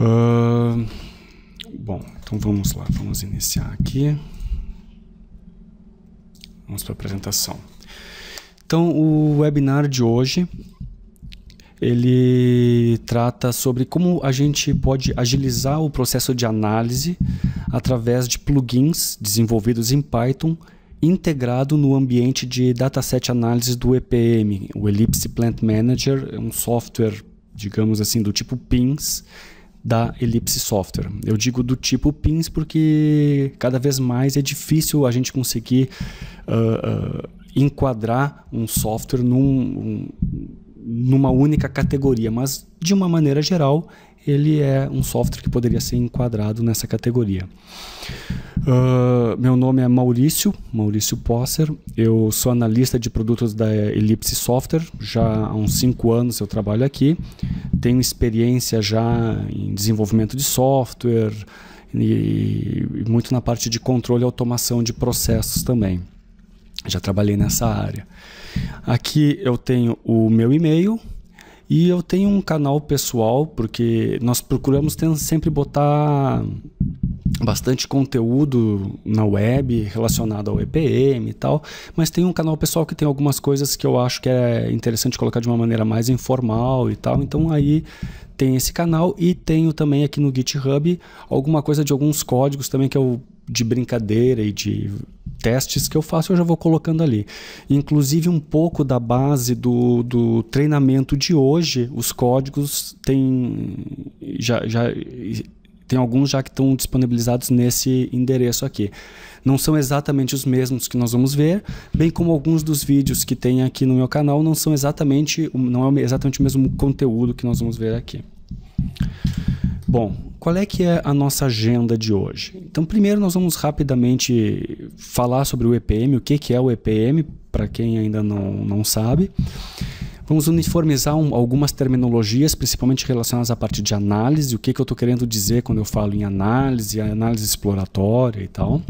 Uh, bom, então vamos lá, vamos iniciar aqui. Vamos para a apresentação. Então, o webinar de hoje ele trata sobre como a gente pode agilizar o processo de análise através de plugins desenvolvidos em Python integrado no ambiente de dataset análise do EPM, o Ellipse Plant Manager, é um software, digamos assim, do tipo PINS, da Ellipse Software. Eu digo do tipo pins porque cada vez mais é difícil a gente conseguir uh, uh, enquadrar um software num, um, numa única categoria, mas de uma maneira geral ele é um software que poderia ser enquadrado nessa categoria. Uh, meu nome é Maurício, Maurício Posser, eu sou analista de produtos da Elipse Software, já há uns cinco anos eu trabalho aqui, tenho experiência já em desenvolvimento de software e, e muito na parte de controle e automação de processos também. Já trabalhei nessa área. Aqui eu tenho o meu e-mail, e eu tenho um canal pessoal, porque nós procuramos sempre botar bastante conteúdo na web relacionado ao EPM e tal, mas tem um canal pessoal que tem algumas coisas que eu acho que é interessante colocar de uma maneira mais informal e tal. Então aí tem esse canal e tenho também aqui no GitHub alguma coisa de alguns códigos também que eu de brincadeira e de testes que eu faço, eu já vou colocando ali. Inclusive, um pouco da base do, do treinamento de hoje, os códigos têm. Já, já, tem alguns já que estão disponibilizados nesse endereço aqui. Não são exatamente os mesmos que nós vamos ver, bem como alguns dos vídeos que tem aqui no meu canal não são exatamente, não é exatamente o mesmo conteúdo que nós vamos ver aqui. Bom, qual é que é a nossa agenda de hoje? Então, primeiro nós vamos rapidamente falar sobre o EPM, o que, que é o EPM, para quem ainda não, não sabe. Vamos uniformizar um, algumas terminologias, principalmente relacionadas à parte de análise, o que, que eu estou querendo dizer quando eu falo em análise, análise exploratória e tal.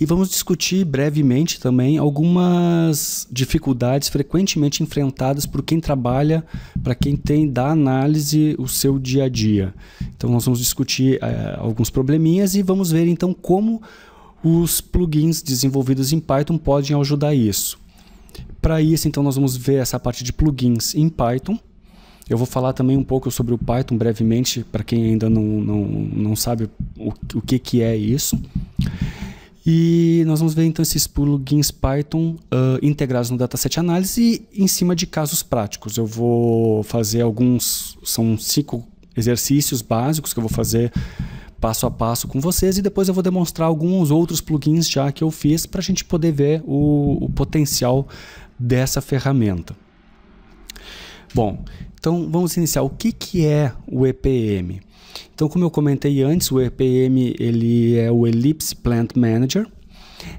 E vamos discutir brevemente também algumas dificuldades frequentemente enfrentadas por quem trabalha, para quem tem da análise o seu dia a dia. Então nós vamos discutir é, alguns probleminhas e vamos ver então como os plugins desenvolvidos em Python podem ajudar isso. Para isso, então, nós vamos ver essa parte de plugins em Python. Eu vou falar também um pouco sobre o Python brevemente, para quem ainda não, não, não sabe o, o que, que é isso. E nós vamos ver então esses plugins Python uh, integrados no dataset análise em cima de casos práticos. Eu vou fazer alguns, são cinco exercícios básicos que eu vou fazer passo a passo com vocês e depois eu vou demonstrar alguns outros plugins já que eu fiz para a gente poder ver o, o potencial dessa ferramenta. Bom, então vamos iniciar. O que, que é o EPM? Então, como eu comentei antes, o EPM ele é o Ellipse Plant Manager.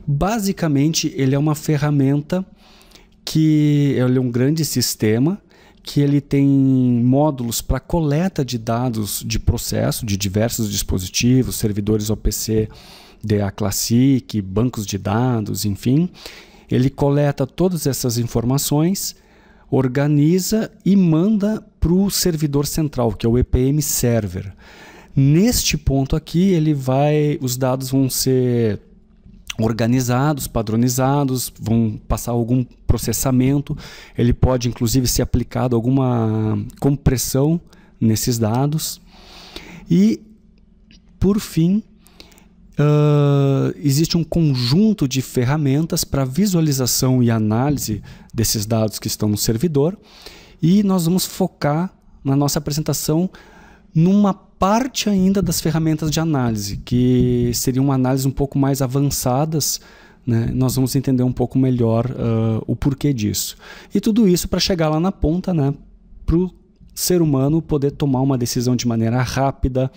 Basicamente, ele é uma ferramenta que ele é um grande sistema que ele tem módulos para coleta de dados de processo de diversos dispositivos, servidores OPC, DA Classic, bancos de dados, enfim. Ele coleta todas essas informações organiza e manda para o servidor central, que é o EPM server. Neste ponto aqui, ele vai, os dados vão ser organizados, padronizados, vão passar algum processamento. Ele pode, inclusive, ser aplicado alguma compressão nesses dados. E, por fim, ah, existe um conjunto de ferramentas para visualização e análise desses dados que estão no servidor e nós vamos focar na nossa apresentação numa parte ainda das ferramentas de análise, que seriam análises um pouco mais avançadas, né? nós vamos entender um pouco melhor uh, o porquê disso. E tudo isso para chegar lá na ponta, né? para o ser humano poder tomar uma decisão de maneira rápida,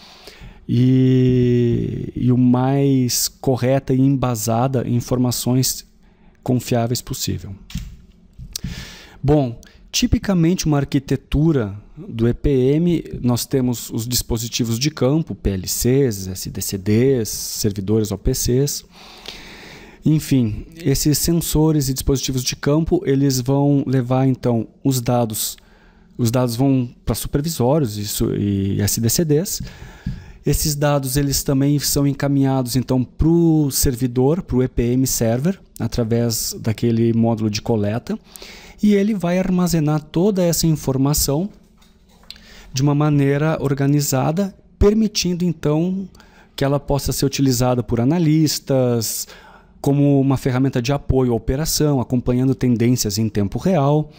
e, e o mais correta e embasada em informações confiáveis possível. Bom, tipicamente uma arquitetura do EPM, nós temos os dispositivos de campo, PLCs, SDCDs, servidores OPCs. Enfim, esses sensores e dispositivos de campo, eles vão levar então os dados, os dados vão para supervisórios e, e SDCDs esses dados eles também são encaminhados então para o servidor, para o EPM server, através daquele módulo de coleta, e ele vai armazenar toda essa informação de uma maneira organizada, permitindo então que ela possa ser utilizada por analistas como uma ferramenta de apoio à operação, acompanhando tendências em tempo real.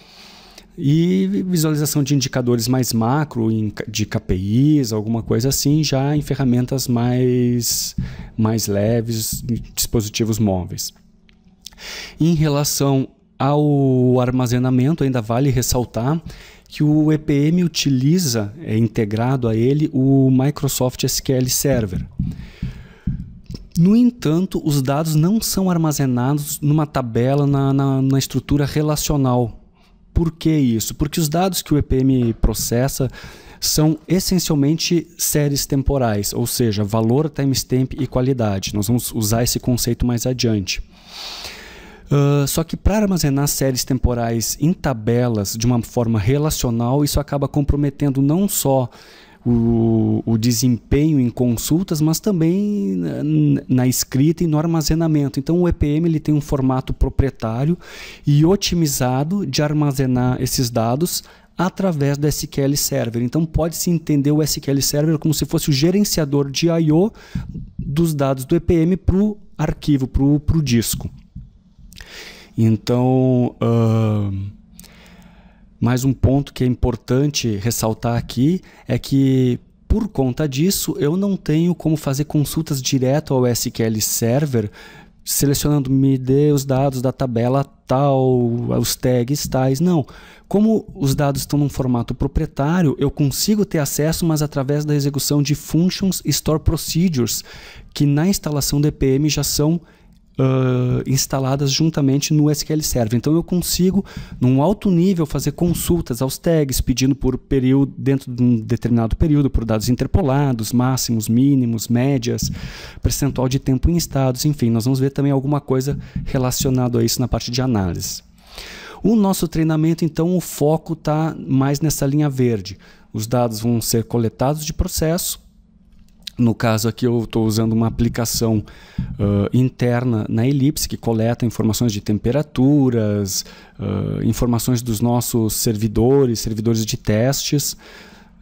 E visualização de indicadores mais macro, de KPIs, alguma coisa assim, já em ferramentas mais, mais leves, dispositivos móveis. Em relação ao armazenamento, ainda vale ressaltar que o EPM utiliza, é integrado a ele, o Microsoft SQL Server. No entanto, os dados não são armazenados numa tabela na, na, na estrutura relacional por que isso? Porque os dados que o EPM processa são essencialmente séries temporais, ou seja, valor, timestamp e qualidade. Nós vamos usar esse conceito mais adiante. Uh, só que para armazenar séries temporais em tabelas de uma forma relacional, isso acaba comprometendo não só o, o desempenho em consultas, mas também na, na escrita e no armazenamento. Então, o EPM ele tem um formato proprietário e otimizado de armazenar esses dados através do SQL Server. Então, pode-se entender o SQL Server como se fosse o gerenciador de I/O dos dados do EPM para o arquivo, para o disco. Então. Uh mas um ponto que é importante ressaltar aqui é que por conta disso, eu não tenho como fazer consultas direto ao SQL Server, selecionando me dê os dados da tabela tal, os tags tais, não. Como os dados estão num formato proprietário, eu consigo ter acesso, mas através da execução de functions store procedures, que na instalação do já são uh, instaladas juntamente no SQL Server. Então eu consigo, num alto nível, fazer consultas aos tags, pedindo por período dentro de um determinado período, por dados interpolados, máximos, mínimos, médias, percentual de tempo em estados, enfim, nós vamos ver também alguma coisa relacionada a isso na parte de análise. O nosso treinamento, então, o foco está mais nessa linha verde. Os dados vão ser coletados de processo, no caso aqui, eu estou usando uma aplicação uh, interna na Elipse, que coleta informações de temperaturas, uh, informações dos nossos servidores, servidores de testes,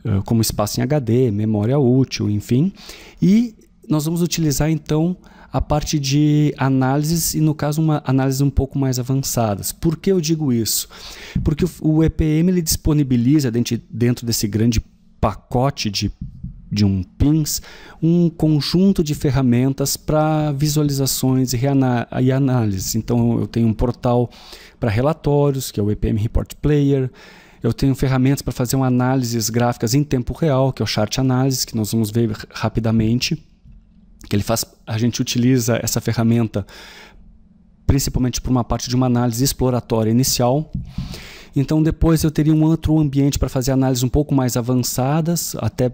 uh, como espaço em HD, memória útil, enfim. E nós vamos utilizar então a parte de análises e, no caso, uma análise um pouco mais avançadas. Por que eu digo isso? Porque o EPM ele disponibiliza dentro desse grande pacote de de um PINS um conjunto de ferramentas para visualizações e, e análises. Então, eu tenho um portal para relatórios, que é o EPM Report Player. Eu tenho ferramentas para fazer uma análises gráficas em tempo real, que é o Chart Analysis, que nós vamos ver rapidamente. Que ele faz, a gente utiliza essa ferramenta principalmente para uma parte de uma análise exploratória inicial. Então depois eu teria um outro ambiente para fazer análises um pouco mais avançadas, até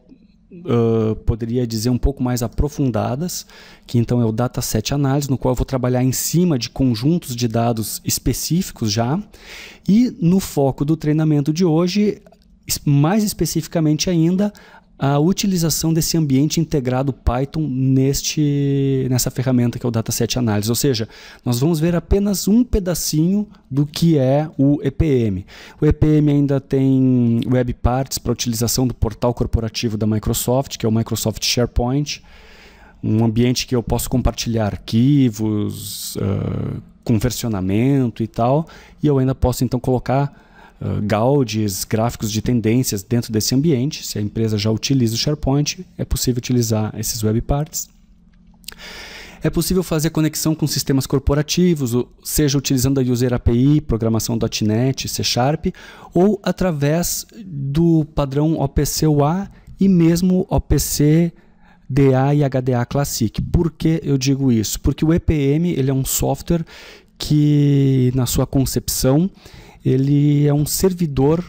Uh, poderia dizer um pouco mais aprofundadas, que então é o dataset análise, no qual eu vou trabalhar em cima de conjuntos de dados específicos já. E no foco do treinamento de hoje, mais especificamente ainda, a utilização desse ambiente integrado Python neste, nessa ferramenta que é o Dataset Analysis. Ou seja, nós vamos ver apenas um pedacinho do que é o EPM. O EPM ainda tem web parts para utilização do portal corporativo da Microsoft, que é o Microsoft SharePoint. Um ambiente que eu posso compartilhar arquivos, uh, conversionamento e tal. E eu ainda posso então colocar uh, eh, gaudes, gráficos de tendências dentro desse ambiente. Se a empresa já utiliza o SharePoint, é possível utilizar esses web parts. É possível fazer conexão com sistemas corporativos, seja utilizando a User API, programação .NET, C Sharp, ou através do padrão OPC UA e mesmo OPC DA e HDA Classic. Por que eu digo isso? Porque o EPM ele é um software que, na sua concepção, ele é um servidor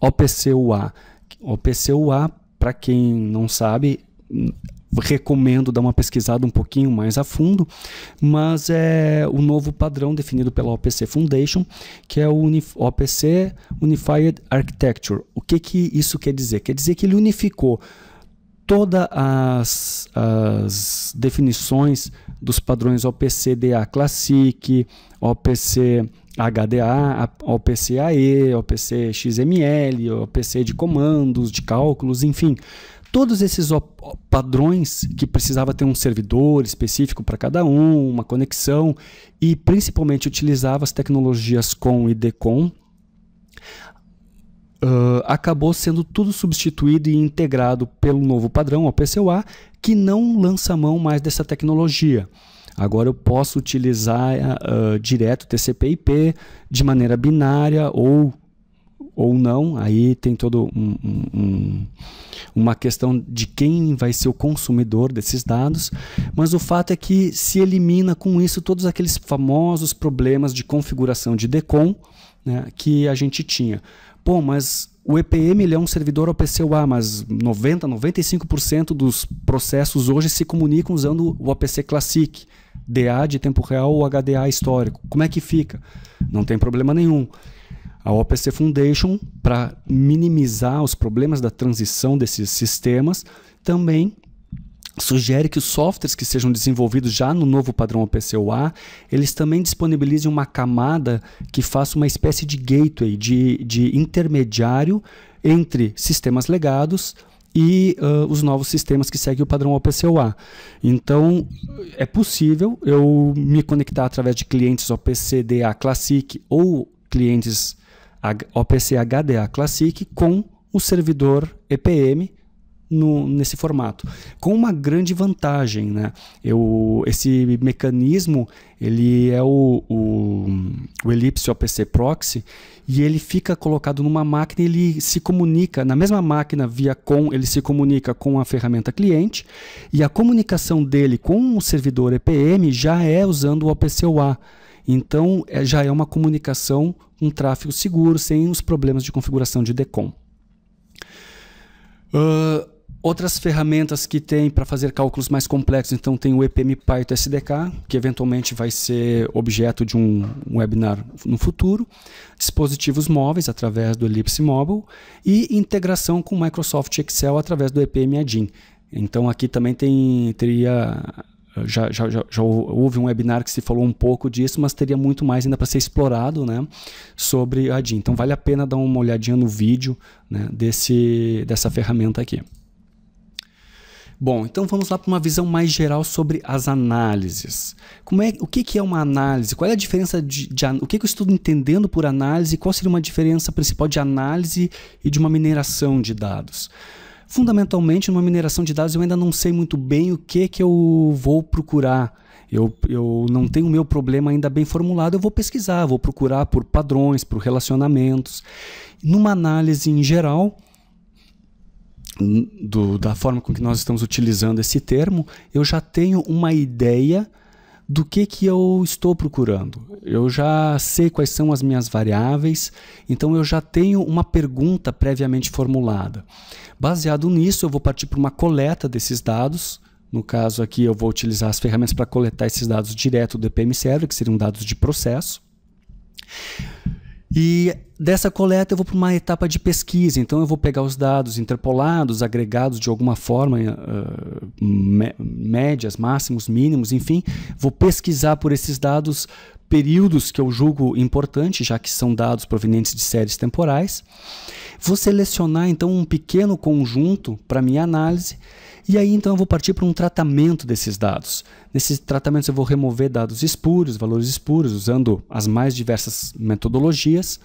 OPC-UA. OPC-UA, para quem não sabe, recomendo dar uma pesquisada um pouquinho mais a fundo, mas é o novo padrão definido pela OPC Foundation, que é o Unif OPC Unified Architecture. O que, que isso quer dizer? Quer dizer que ele unificou todas as, as definições dos padrões OPC-DA Classic, OPC HDA, OPC-AE, OPC-XML, OPC de comandos, de cálculos, enfim. Todos esses padrões que precisava ter um servidor específico para cada um, uma conexão e principalmente utilizava as tecnologias COM e DECOM, Uh, ah, acabou sendo tudo substituído e integrado pelo novo padrão, OPC UA que não lança mão mais dessa tecnologia. Agora eu posso utilizar uh, direto TCP/IP de maneira binária ou ou não, aí tem todo um, um, uma questão de quem vai ser o consumidor desses dados, mas o fato é que se elimina com isso todos aqueles famosos problemas de configuração de DECOM né, que a gente tinha. Bom, mas o EPM ele é um servidor OPC-UA, mas 90, 95% dos processos hoje se comunicam usando o OPC Classic, DA de tempo real ou HDA histórico. Como é que fica? Não tem problema nenhum. A OPC Foundation, para minimizar os problemas da transição desses sistemas, também sugere que os softwares que sejam desenvolvidos já no novo padrão OPC-UA, eles também disponibilizem uma camada que faça uma espécie de gateway, de, de intermediário entre sistemas legados e uh, os novos sistemas que seguem o padrão OPC-UA. Então, é possível eu me conectar através de clientes OPC-DA Classic ou clientes OPC-HDA Classic com o servidor EPM, no, nesse formato, com uma grande vantagem, né? Eu, esse mecanismo ele é o, o, o OPC Proxy e ele fica colocado numa máquina, ele se comunica na mesma máquina via com, ele se comunica com a ferramenta cliente e a comunicação dele com o servidor EPM já é usando o OPC UA. Então é, já é uma comunicação, um tráfego seguro sem os problemas de configuração de DECOM. Uh, Outras ferramentas que tem para fazer cálculos mais complexos, então tem o Python SDK, que eventualmente vai ser objeto de um webinar no futuro, dispositivos móveis através do Ellipse Mobile e integração com Microsoft Excel através do EPMADIM. Então aqui também tem, teria já, já, já, já, houve um webinar que se falou um pouco disso, mas teria muito mais ainda para ser explorado né, sobre a Adin. Então vale a pena dar uma olhadinha no vídeo né, desse, dessa ferramenta aqui. Bom, então vamos lá para uma visão mais geral sobre as análises. Como é, o que, que é uma análise? Qual é a diferença de, de o que, que eu estou entendendo por análise? Qual seria uma diferença principal de análise e de uma mineração de dados? Fundamentalmente, numa mineração de dados, eu ainda não sei muito bem o que, que eu vou procurar. Eu, eu não tenho o meu problema ainda bem formulado, eu vou pesquisar, vou procurar por padrões, por relacionamentos. Numa análise em geral, do, da forma com que nós estamos utilizando esse termo, eu já tenho uma ideia do que, que eu estou procurando. Eu já sei quais são as minhas variáveis, então eu já tenho uma pergunta previamente formulada. Baseado nisso, eu vou partir para uma coleta desses dados. No caso aqui, eu vou utilizar as ferramentas para coletar esses dados direto do EPM Server, que seriam dados de processo. E dessa coleta eu vou para uma etapa de pesquisa, então eu vou pegar os dados interpolados, agregados de alguma forma, uh, médias, máximos, mínimos, enfim, vou pesquisar por esses dados períodos que eu julgo importante, já que são dados provenientes de séries temporais. Vou selecionar então um pequeno conjunto para minha análise e aí então eu vou partir para um tratamento desses dados. Nesses tratamentos eu vou remover dados espúrios, valores espúrios, usando as mais diversas metodologias.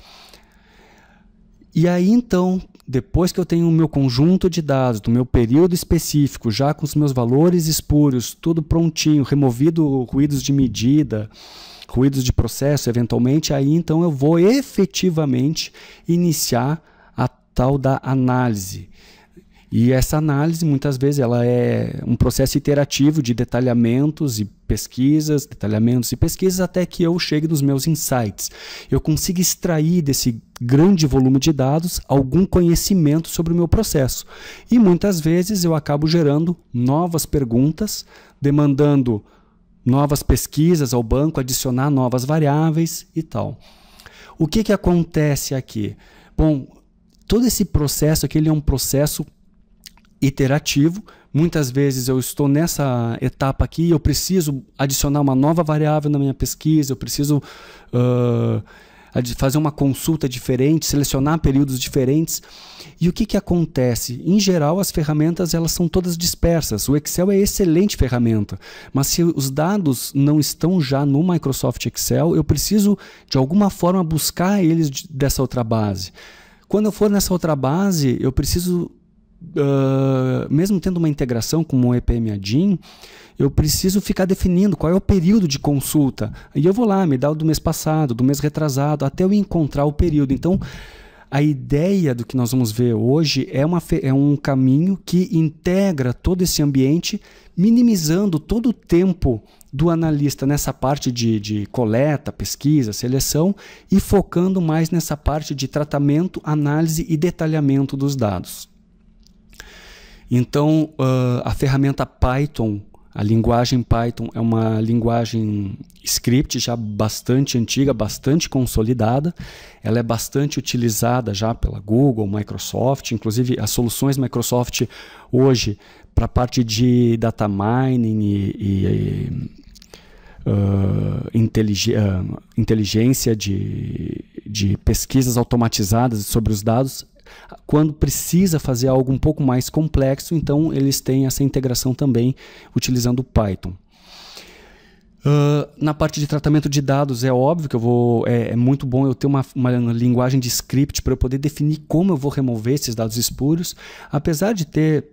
E aí então, depois que eu tenho o meu conjunto de dados, do meu período específico, já com os meus valores espúrios, tudo prontinho, removido ruídos de medida, ruídos de processo, eventualmente, aí então eu vou efetivamente iniciar a tal da análise, e essa análise, muitas vezes, ela é um processo iterativo de detalhamentos e pesquisas, detalhamentos e pesquisas, até que eu chegue nos meus insights. Eu consigo extrair desse grande volume de dados algum conhecimento sobre o meu processo. E muitas vezes eu acabo gerando novas perguntas, demandando novas pesquisas ao banco, adicionar novas variáveis e tal. O que, que acontece aqui? Bom, todo esse processo aqui ele é um processo iterativo. Muitas vezes eu estou nessa etapa aqui, eu preciso adicionar uma nova variável na minha pesquisa, eu preciso uh, fazer uma consulta diferente, selecionar períodos diferentes. E o que, que acontece? Em geral, as ferramentas elas são todas dispersas. O Excel é excelente ferramenta, mas se os dados não estão já no Microsoft Excel, eu preciso de alguma forma buscar eles dessa outra base. Quando eu for nessa outra base, eu preciso Uh, mesmo tendo uma integração com o din, eu preciso ficar definindo qual é o período de consulta. E eu vou lá, me dá o do mês passado, do mês retrasado, até eu encontrar o período. Então, a ideia do que nós vamos ver hoje é, uma, é um caminho que integra todo esse ambiente, minimizando todo o tempo do analista nessa parte de, de coleta, pesquisa, seleção e focando mais nessa parte de tratamento, análise e detalhamento dos dados. Então, uh, a ferramenta Python, a linguagem Python é uma linguagem script já bastante antiga, bastante consolidada. Ela é bastante utilizada já pela Google, Microsoft, inclusive as soluções Microsoft hoje para a parte de data mining e, e, e uh, inteligência de, de pesquisas automatizadas sobre os dados quando precisa fazer algo um pouco mais complexo, então eles têm essa integração também utilizando o Python. Uh, na parte de tratamento de dados, é óbvio que eu vou. É, é muito bom eu ter uma, uma linguagem de script para eu poder definir como eu vou remover esses dados espúrios. Apesar de ter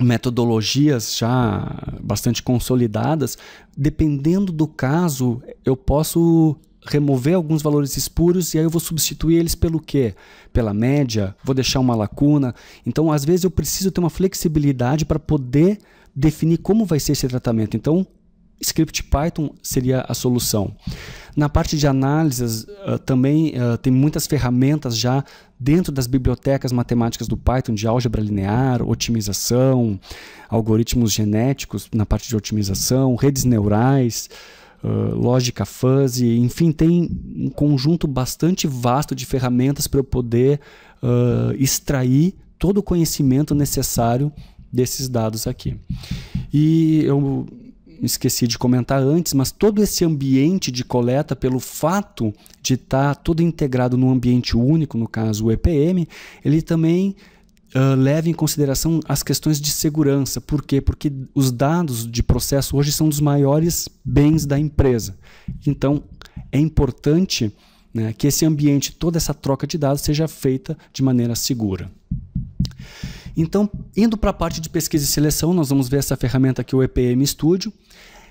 metodologias já bastante consolidadas, dependendo do caso, eu posso remover alguns valores espúrios e aí eu vou substituir eles pelo quê? Pela média, vou deixar uma lacuna. Então, às vezes, eu preciso ter uma flexibilidade para poder definir como vai ser esse tratamento. Então, script Python seria a solução. Na parte de análises, uh, também uh, tem muitas ferramentas já dentro das bibliotecas matemáticas do Python, de álgebra linear, otimização, algoritmos genéticos na parte de otimização, redes neurais lógica fuzzy, enfim, tem um conjunto bastante vasto de ferramentas para eu poder uh, extrair todo o conhecimento necessário desses dados aqui. E eu esqueci de comentar antes, mas todo esse ambiente de coleta, pelo fato de estar tá todo integrado num ambiente único, no caso o EPM, ele também ah, leve em consideração as questões de segurança. Por quê? Porque os dados de processo hoje são dos maiores bens da empresa. Então, é importante né, que esse ambiente, toda essa troca de dados, seja feita de maneira segura. Então, indo para a parte de pesquisa e seleção, nós vamos ver essa ferramenta aqui, o EPM Studio.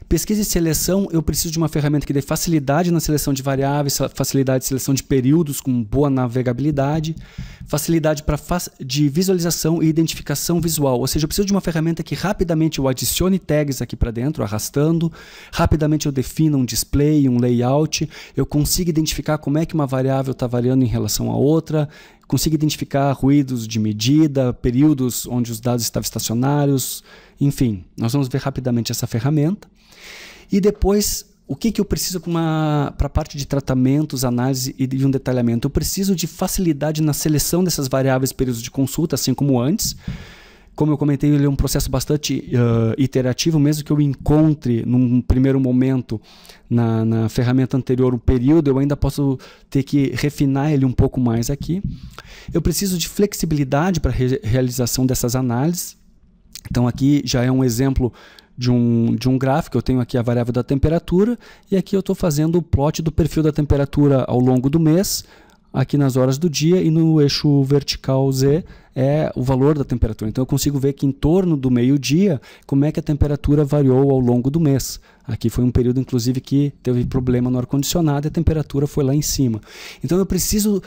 Pesquisa e seleção, eu preciso de uma ferramenta que dê facilidade na seleção de variáveis, facilidade de seleção de períodos com boa navegabilidade, facilidade para de visualização e identificação visual. Ou seja, eu preciso de uma ferramenta que rapidamente eu adicione tags aqui para dentro, arrastando, rapidamente eu defina um display, um layout, eu consigo identificar como é que uma variável está variando em relação a outra, consigo identificar ruídos de medida, períodos onde os dados estavam estacionários, enfim, nós vamos ver rapidamente essa ferramenta. E depois, o que, que eu preciso para a parte de tratamentos, análise e de um detalhamento? Eu preciso de facilidade na seleção dessas variáveis períodos de consulta, assim como antes. Como eu comentei, ele é um processo bastante uh, iterativo, mesmo que eu encontre num primeiro momento na, na ferramenta anterior um período, eu ainda posso ter que refinar ele um pouco mais aqui. Eu preciso de flexibilidade para a re realização dessas análises então aqui já é um exemplo de um, de um gráfico, eu tenho aqui a variável da temperatura e aqui eu estou fazendo o plot do perfil da temperatura ao longo do mês, aqui nas horas do dia e no eixo vertical Z é o valor da temperatura. Então eu consigo ver que em torno do meio-dia, como é que a temperatura variou ao longo do mês. Aqui foi um período, inclusive, que teve problema no ar-condicionado e a temperatura foi lá em cima. Então eu preciso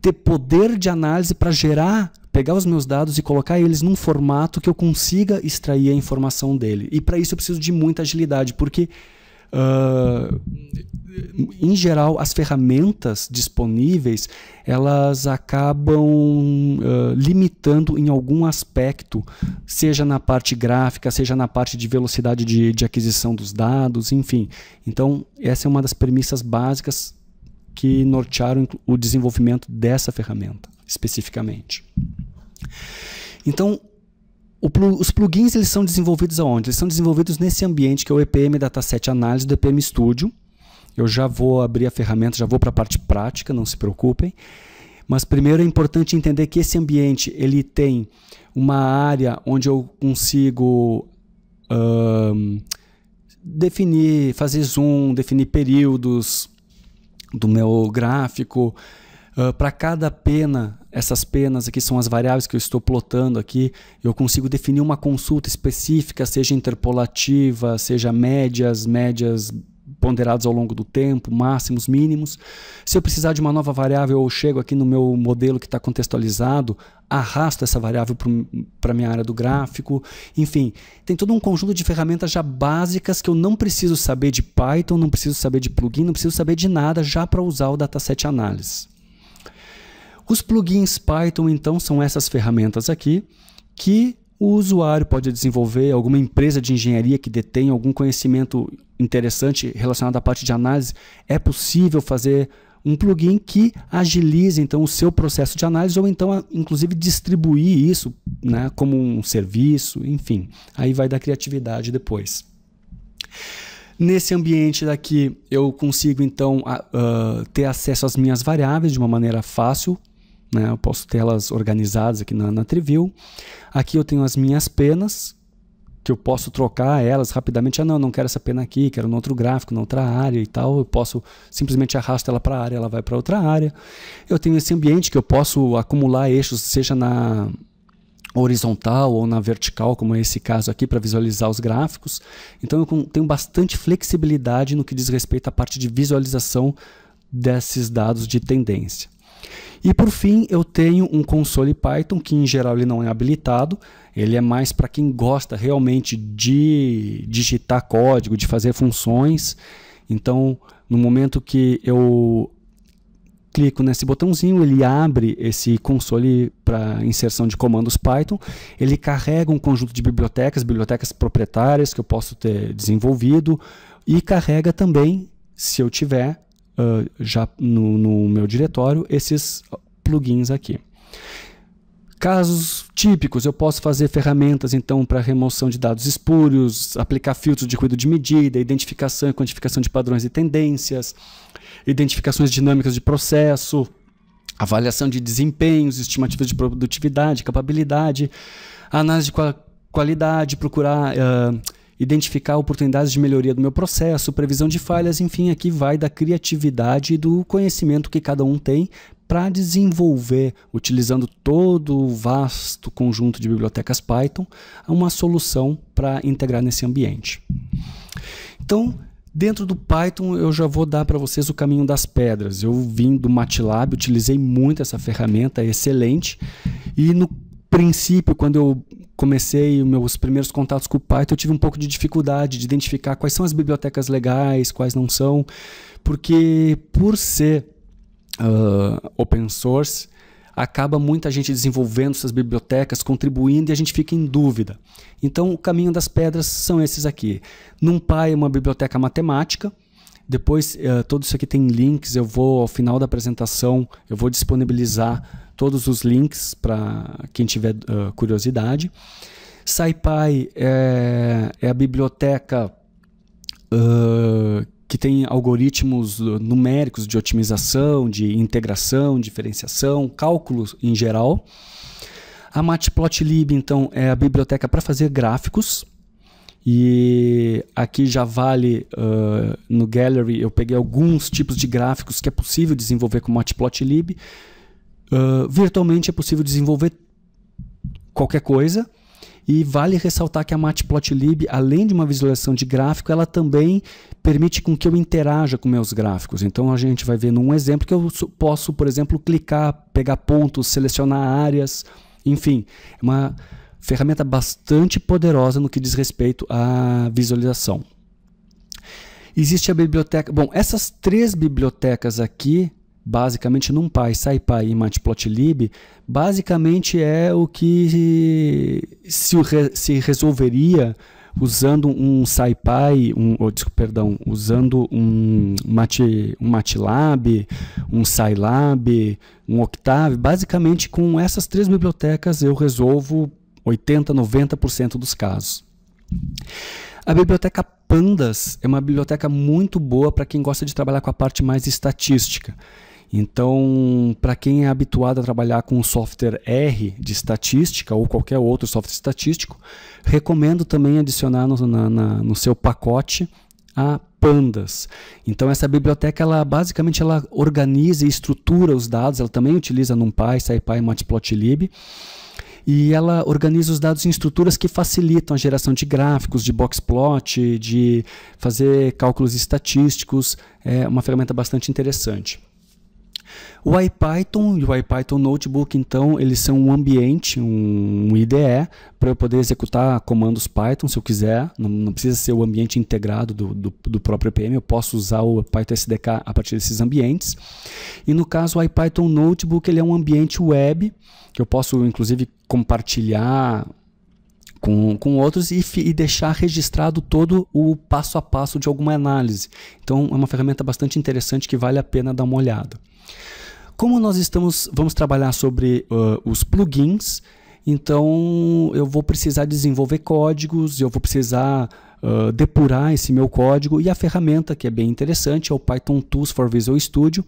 ter poder de análise para gerar pegar os meus dados e colocar eles num formato que eu consiga extrair a informação dele. E para isso eu preciso de muita agilidade, porque Uh, em geral, as ferramentas disponíveis elas acabam uh, limitando em algum aspecto, seja na parte gráfica, seja na parte de velocidade de, de aquisição dos dados, enfim. Então, essa é uma das premissas básicas que nortearam o desenvolvimento dessa ferramenta especificamente. Então, Plu, os plugins eles são desenvolvidos aonde? Eles são desenvolvidos nesse ambiente que é o EPM Dataset Análise do EPM Studio. Eu já vou abrir a ferramenta, já vou para a parte prática, não se preocupem. Mas primeiro é importante entender que esse ambiente ele tem uma área onde eu consigo definir, fazer zoom, definir períodos do meu gráfico, ah, para cada pena, essas penas aqui são as variáveis que eu estou plotando aqui, eu consigo definir uma consulta específica, seja interpolativa, seja médias, médias ponderadas ao longo do tempo, máximos, mínimos. Se eu precisar de uma nova variável, eu chego aqui no meu modelo que está contextualizado, arrasto essa variável para a minha área do gráfico. Enfim, tem todo um conjunto de ferramentas já básicas que eu não preciso saber de Python, não preciso saber de plugin, não preciso saber de nada já para usar o dataset análise. Os plugins Python, então, são essas ferramentas aqui que o usuário pode desenvolver, alguma empresa de engenharia que detém algum conhecimento interessante relacionado à parte de análise, é possível fazer um plugin que agilize então o seu processo de análise ou então inclusive distribuir isso, né, como um serviço, enfim. Aí vai da criatividade depois. Nesse ambiente daqui, eu consigo então a, uh, ter acesso às minhas variáveis de uma maneira fácil, né? Eu posso ter elas organizadas aqui na, na Trivial. Aqui eu tenho as minhas penas, que eu posso trocar elas rapidamente. Ah, não, não quero essa pena aqui, quero no outro gráfico, na outra área e tal. Eu posso simplesmente arrastar ela para a área, ela vai para outra área. Eu tenho esse ambiente que eu posso acumular eixos, seja na horizontal ou na vertical, como é esse caso aqui, para visualizar os gráficos. Então eu tenho bastante flexibilidade no que diz respeito à parte de visualização desses dados de tendência. E por fim, eu tenho um console Python que em geral ele não é habilitado, ele é mais para quem gosta realmente de digitar código, de fazer funções. Então, no momento que eu clico nesse botãozinho, ele abre esse console para inserção de comandos Python, ele carrega um conjunto de bibliotecas, bibliotecas proprietárias que eu posso ter desenvolvido e carrega também, se eu tiver, ah, já no, no meu diretório esses plugins aqui. Casos típicos, eu posso fazer ferramentas então para remoção de dados espúrios, aplicar filtros de cuidado de medida, identificação e quantificação de padrões e tendências, identificações dinâmicas de processo, avaliação de desempenhos, estimativas de produtividade, capacidade, análise de qualidade, procurar uh, identificar oportunidades de melhoria do meu processo, previsão de falhas, enfim, aqui vai da criatividade e do conhecimento que cada um tem para desenvolver, utilizando todo o vasto conjunto de bibliotecas Python, uma solução para integrar nesse ambiente. Então, Dentro do Python, eu já vou dar para vocês o caminho das pedras. Eu vim do MATLAB, utilizei muito essa ferramenta, é excelente. E no princípio, quando eu comecei os meus primeiros contatos com o Python, eu tive um pouco de dificuldade de identificar quais são as bibliotecas legais, quais não são, porque por ser uh, open source, acaba muita gente desenvolvendo essas bibliotecas, contribuindo e a gente fica em dúvida. Então, o caminho das pedras são esses aqui. NumPy é uma biblioteca matemática. Depois, uh, isso aqui tem links. Eu vou, ao final da apresentação, eu vou disponibilizar todos os links para quem tiver uh, curiosidade. SciPy é, é a biblioteca uh, que tem algoritmos ah, numéricos de otimização, de integração, diferenciação, cálculos em geral. A Matplotlib, então, é a biblioteca para fazer gráficos. E aqui já vale uh, no Gallery, eu peguei alguns tipos de gráficos que é possível desenvolver com Matplotlib. Ah, virtualmente é possível desenvolver qualquer coisa. E vale ressaltar que a Matplotlib, além de uma visualização de gráfico, ela também permite com que eu interaja com meus gráficos. Então a gente vai ver num exemplo que eu posso, por exemplo, clicar, pegar pontos, selecionar áreas, enfim, é uma ferramenta bastante poderosa no que diz respeito à visualização. Existe a biblioteca. Bom, essas três bibliotecas aqui basicamente NumPy, SciPy e Matplotlib, basicamente é o que se, se resolveria usando um SciPy, um, desculpa, perdão, usando um, mat, um MATLAB, um Scilab, um Octave, basicamente com essas três bibliotecas eu resolvo 80, 90% dos casos. A biblioteca Pandas é uma biblioteca muito boa para quem gosta de trabalhar com a parte mais estatística. Então, para quem é habituado a trabalhar com software R de estatística ou qualquer outro software estatístico, recomendo também adicionar no, na, na, no seu pacote a pandas. Então essa biblioteca ela basicamente ela organiza e estrutura os dados, ela também utiliza NumPy, SciPy, Matplotlib. E ela organiza os dados em estruturas que facilitam a geração de gráficos, de boxplot, de fazer cálculos estatísticos. É uma ferramenta bastante interessante. O IPython e o IPython Notebook, então, eles são um ambiente, um IDE, para eu poder executar comandos Python se eu quiser. Não, não precisa ser o ambiente integrado do, do, do, próprio PM, eu posso usar o Python SDK a partir desses ambientes. E no caso, o IPython Notebook ele é um ambiente web, que eu posso, inclusive, compartilhar com, com, outros e, e, deixar registrado todo o passo a passo de alguma análise. Então, é uma ferramenta bastante interessante que vale a pena dar uma olhada. Como nós estamos, vamos trabalhar sobre uh, os plugins, então eu vou precisar desenvolver códigos, eu vou precisar uh, depurar esse meu código e a ferramenta que é bem interessante é o Python Tools for Visual Studio.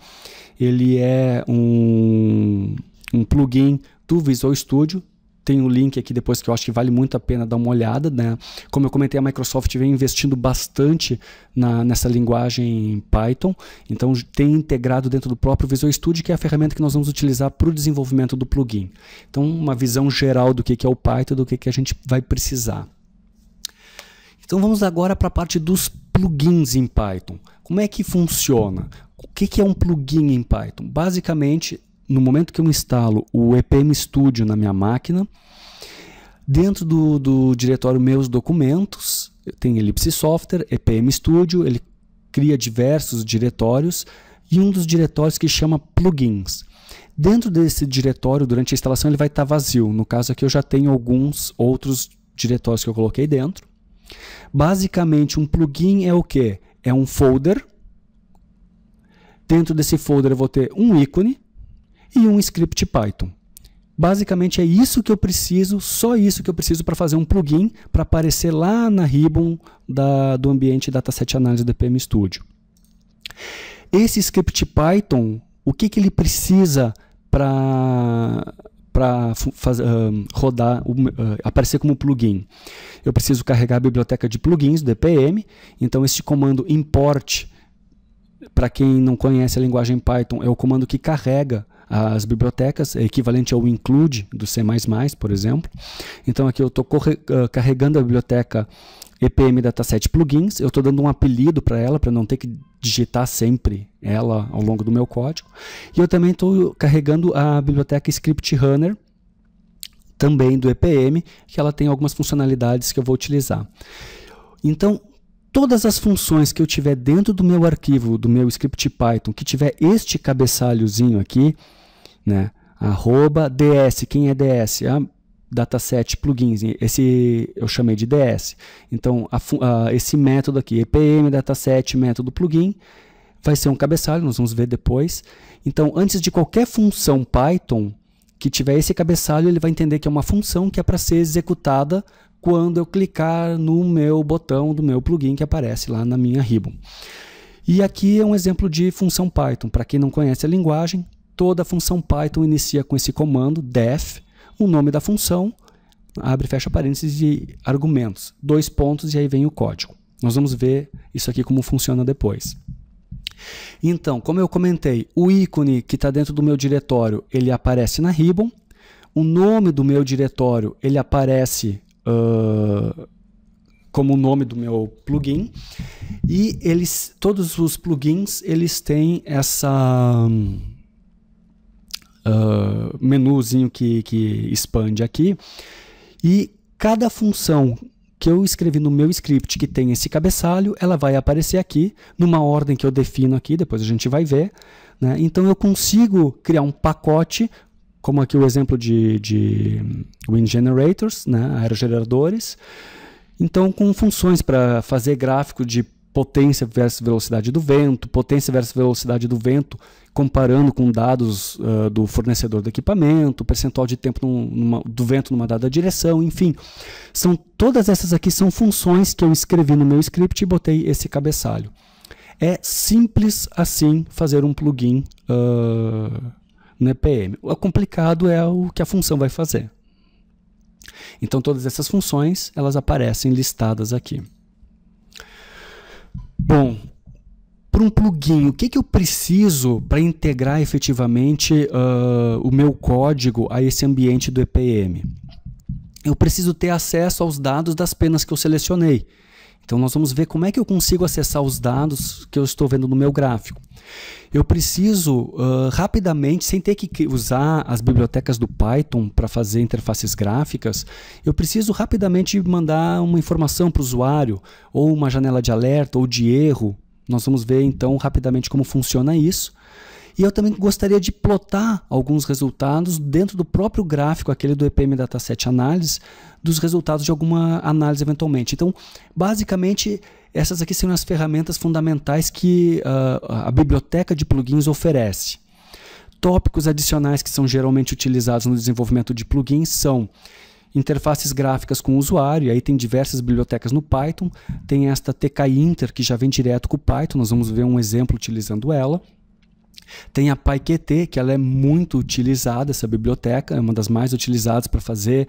Ele é um, um plugin do Visual Studio tem o um link aqui depois que eu acho que vale muito a pena dar uma olhada. Né? Como eu comentei, a Microsoft vem investindo bastante na, nessa linguagem Python, então tem integrado dentro do próprio Visual Studio, que é a ferramenta que nós vamos utilizar para o desenvolvimento do plugin. Então, uma visão geral do que é o Python, do que a gente vai precisar. Então vamos agora para a parte dos plugins em Python. Como é que funciona? O que é um plugin em Python? Basicamente, no momento que eu instalo o EPM Studio na minha máquina, dentro do, do diretório Meus Documentos, tem Elipse Software, EPM Studio, ele cria diversos diretórios e um dos diretórios que chama Plugins. Dentro desse diretório, durante a instalação, ele vai estar tá vazio. No caso aqui, eu já tenho alguns outros diretórios que eu coloquei dentro. Basicamente, um plugin é o que? É um folder. Dentro desse folder, eu vou ter um ícone, e um script Python. Basicamente é isso que eu preciso, só isso que eu preciso para fazer um plugin para aparecer lá na ribbon da, do ambiente Dataset Analysis DPM Studio. Esse script Python, o que, que ele precisa para para rodar, uh, aparecer como plugin. Eu preciso carregar a biblioteca de plugins, DPM, então esse comando import, para quem não conhece a linguagem Python, é o comando que carrega as bibliotecas, é equivalente ao include do C++, por exemplo. Então aqui eu estou ah, carregando a biblioteca EPM Dataset Plugins, eu estou dando um apelido para ela, para não ter que digitar sempre ela ao longo do meu código. E eu também estou carregando a biblioteca Script Runner, também do EPM, que ela tem algumas funcionalidades que eu vou utilizar. Então, todas as funções que eu tiver dentro do meu arquivo, do meu script Python, que tiver este cabeçalhozinho aqui, né? Arroba DS, quem é DS? A ah, dataset plugins, esse eu chamei de DS. Então, a, a, esse método aqui, EPM dataset método plugin, vai ser um cabeçalho, nós vamos ver depois. Então, antes de qualquer função Python que tiver esse cabeçalho, ele vai entender que é uma função que é para ser executada quando eu clicar no meu botão do meu plugin que aparece lá na minha ribbon. E aqui é um exemplo de função Python. Para quem não conhece a linguagem, Toda função Python inicia com esse comando def, o nome da função, abre e fecha parênteses e argumentos, dois pontos e aí vem o código. Nós vamos ver isso aqui como funciona depois. Então, como eu comentei, o ícone que está dentro do meu diretório, ele aparece na ribbon. O nome do meu diretório, ele aparece uh, como o nome do meu plugin. E eles, todos os plugins, eles têm essa... Um, menuzinho que, que expande aqui. E cada função que eu escrevi no meu script que tem esse cabeçalho, ela vai aparecer aqui, numa ordem que eu defino aqui, depois a gente vai ver. Né? Então eu consigo criar um pacote, como aqui o exemplo de, de wind generators, né? aerogeradores, então com funções para fazer gráfico de potência versus velocidade do vento, potência versus velocidade do vento comparando com dados uh, do fornecedor do equipamento, percentual de tempo num, numa, do vento numa dada direção, enfim. São todas essas aqui são funções que eu escrevi no meu script e botei esse cabeçalho. É simples assim fazer um plugin uh, no EPM. O complicado é o que a função vai fazer. Então todas essas funções elas aparecem listadas aqui. Bom, para um plugin, o que, que eu preciso para integrar efetivamente uh, o meu código a esse ambiente do EPM? Eu preciso ter acesso aos dados das penas que eu selecionei. Então nós vamos ver como é que eu consigo acessar os dados que eu estou vendo no meu gráfico. Eu preciso uh, rapidamente, sem ter que usar as bibliotecas do Python para fazer interfaces gráficas, eu preciso rapidamente mandar uma informação para o usuário, ou uma janela de alerta, ou de erro, nós vamos ver então rapidamente como funciona isso. E eu também gostaria de plotar alguns resultados dentro do próprio gráfico, aquele do EPM Dataset Análise, dos resultados de alguma análise eventualmente. Então, basicamente, essas aqui são as ferramentas fundamentais que uh, a biblioteca de plugins oferece. Tópicos adicionais que são geralmente utilizados no desenvolvimento de plugins são interfaces gráficas com o usuário, aí tem diversas bibliotecas no Python, tem esta TK Inter que já vem direto com o Python, nós vamos ver um exemplo utilizando ela. Tem a PyQt, que ela é muito utilizada, essa biblioteca, é uma das mais utilizadas para fazer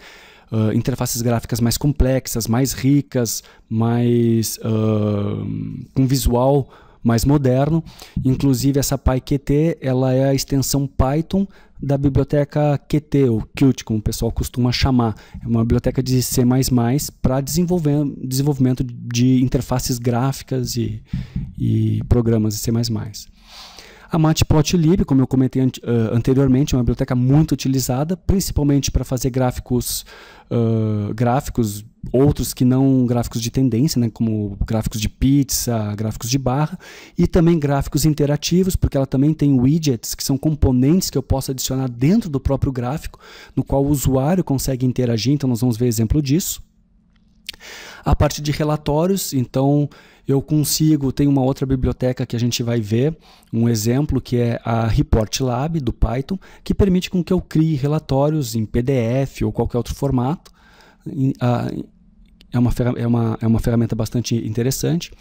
uh, interfaces gráficas mais complexas, mais ricas, mais uh, com visual mais moderno. Inclusive essa PyQt, ela é a extensão Python da biblioteca Qt, ou Qt, como o pessoal costuma chamar. É uma biblioteca de C++ para desenvolvimento de interfaces gráficas e, e programas de C++. A Matplotlib, como eu comentei an uh, eh, anteriormente, é uma biblioteca muito utilizada, principalmente para fazer gráficos, uh, gráficos outros que não gráficos de tendência, né, como gráficos de pizza, gráficos de barra, e também gráficos interativos, porque ela também tem widgets, que são componentes que eu posso adicionar dentro do próprio gráfico, no qual o usuário consegue interagir, então nós vamos ver exemplo disso. A parte de relatórios, então eu consigo, tem uma outra biblioteca que a gente vai ver, um exemplo que é a Report Lab do Python, que permite com que eu crie relatórios em PDF ou qualquer outro formato, em, ah, é uma, é, uma, é uma ferramenta bastante interessante.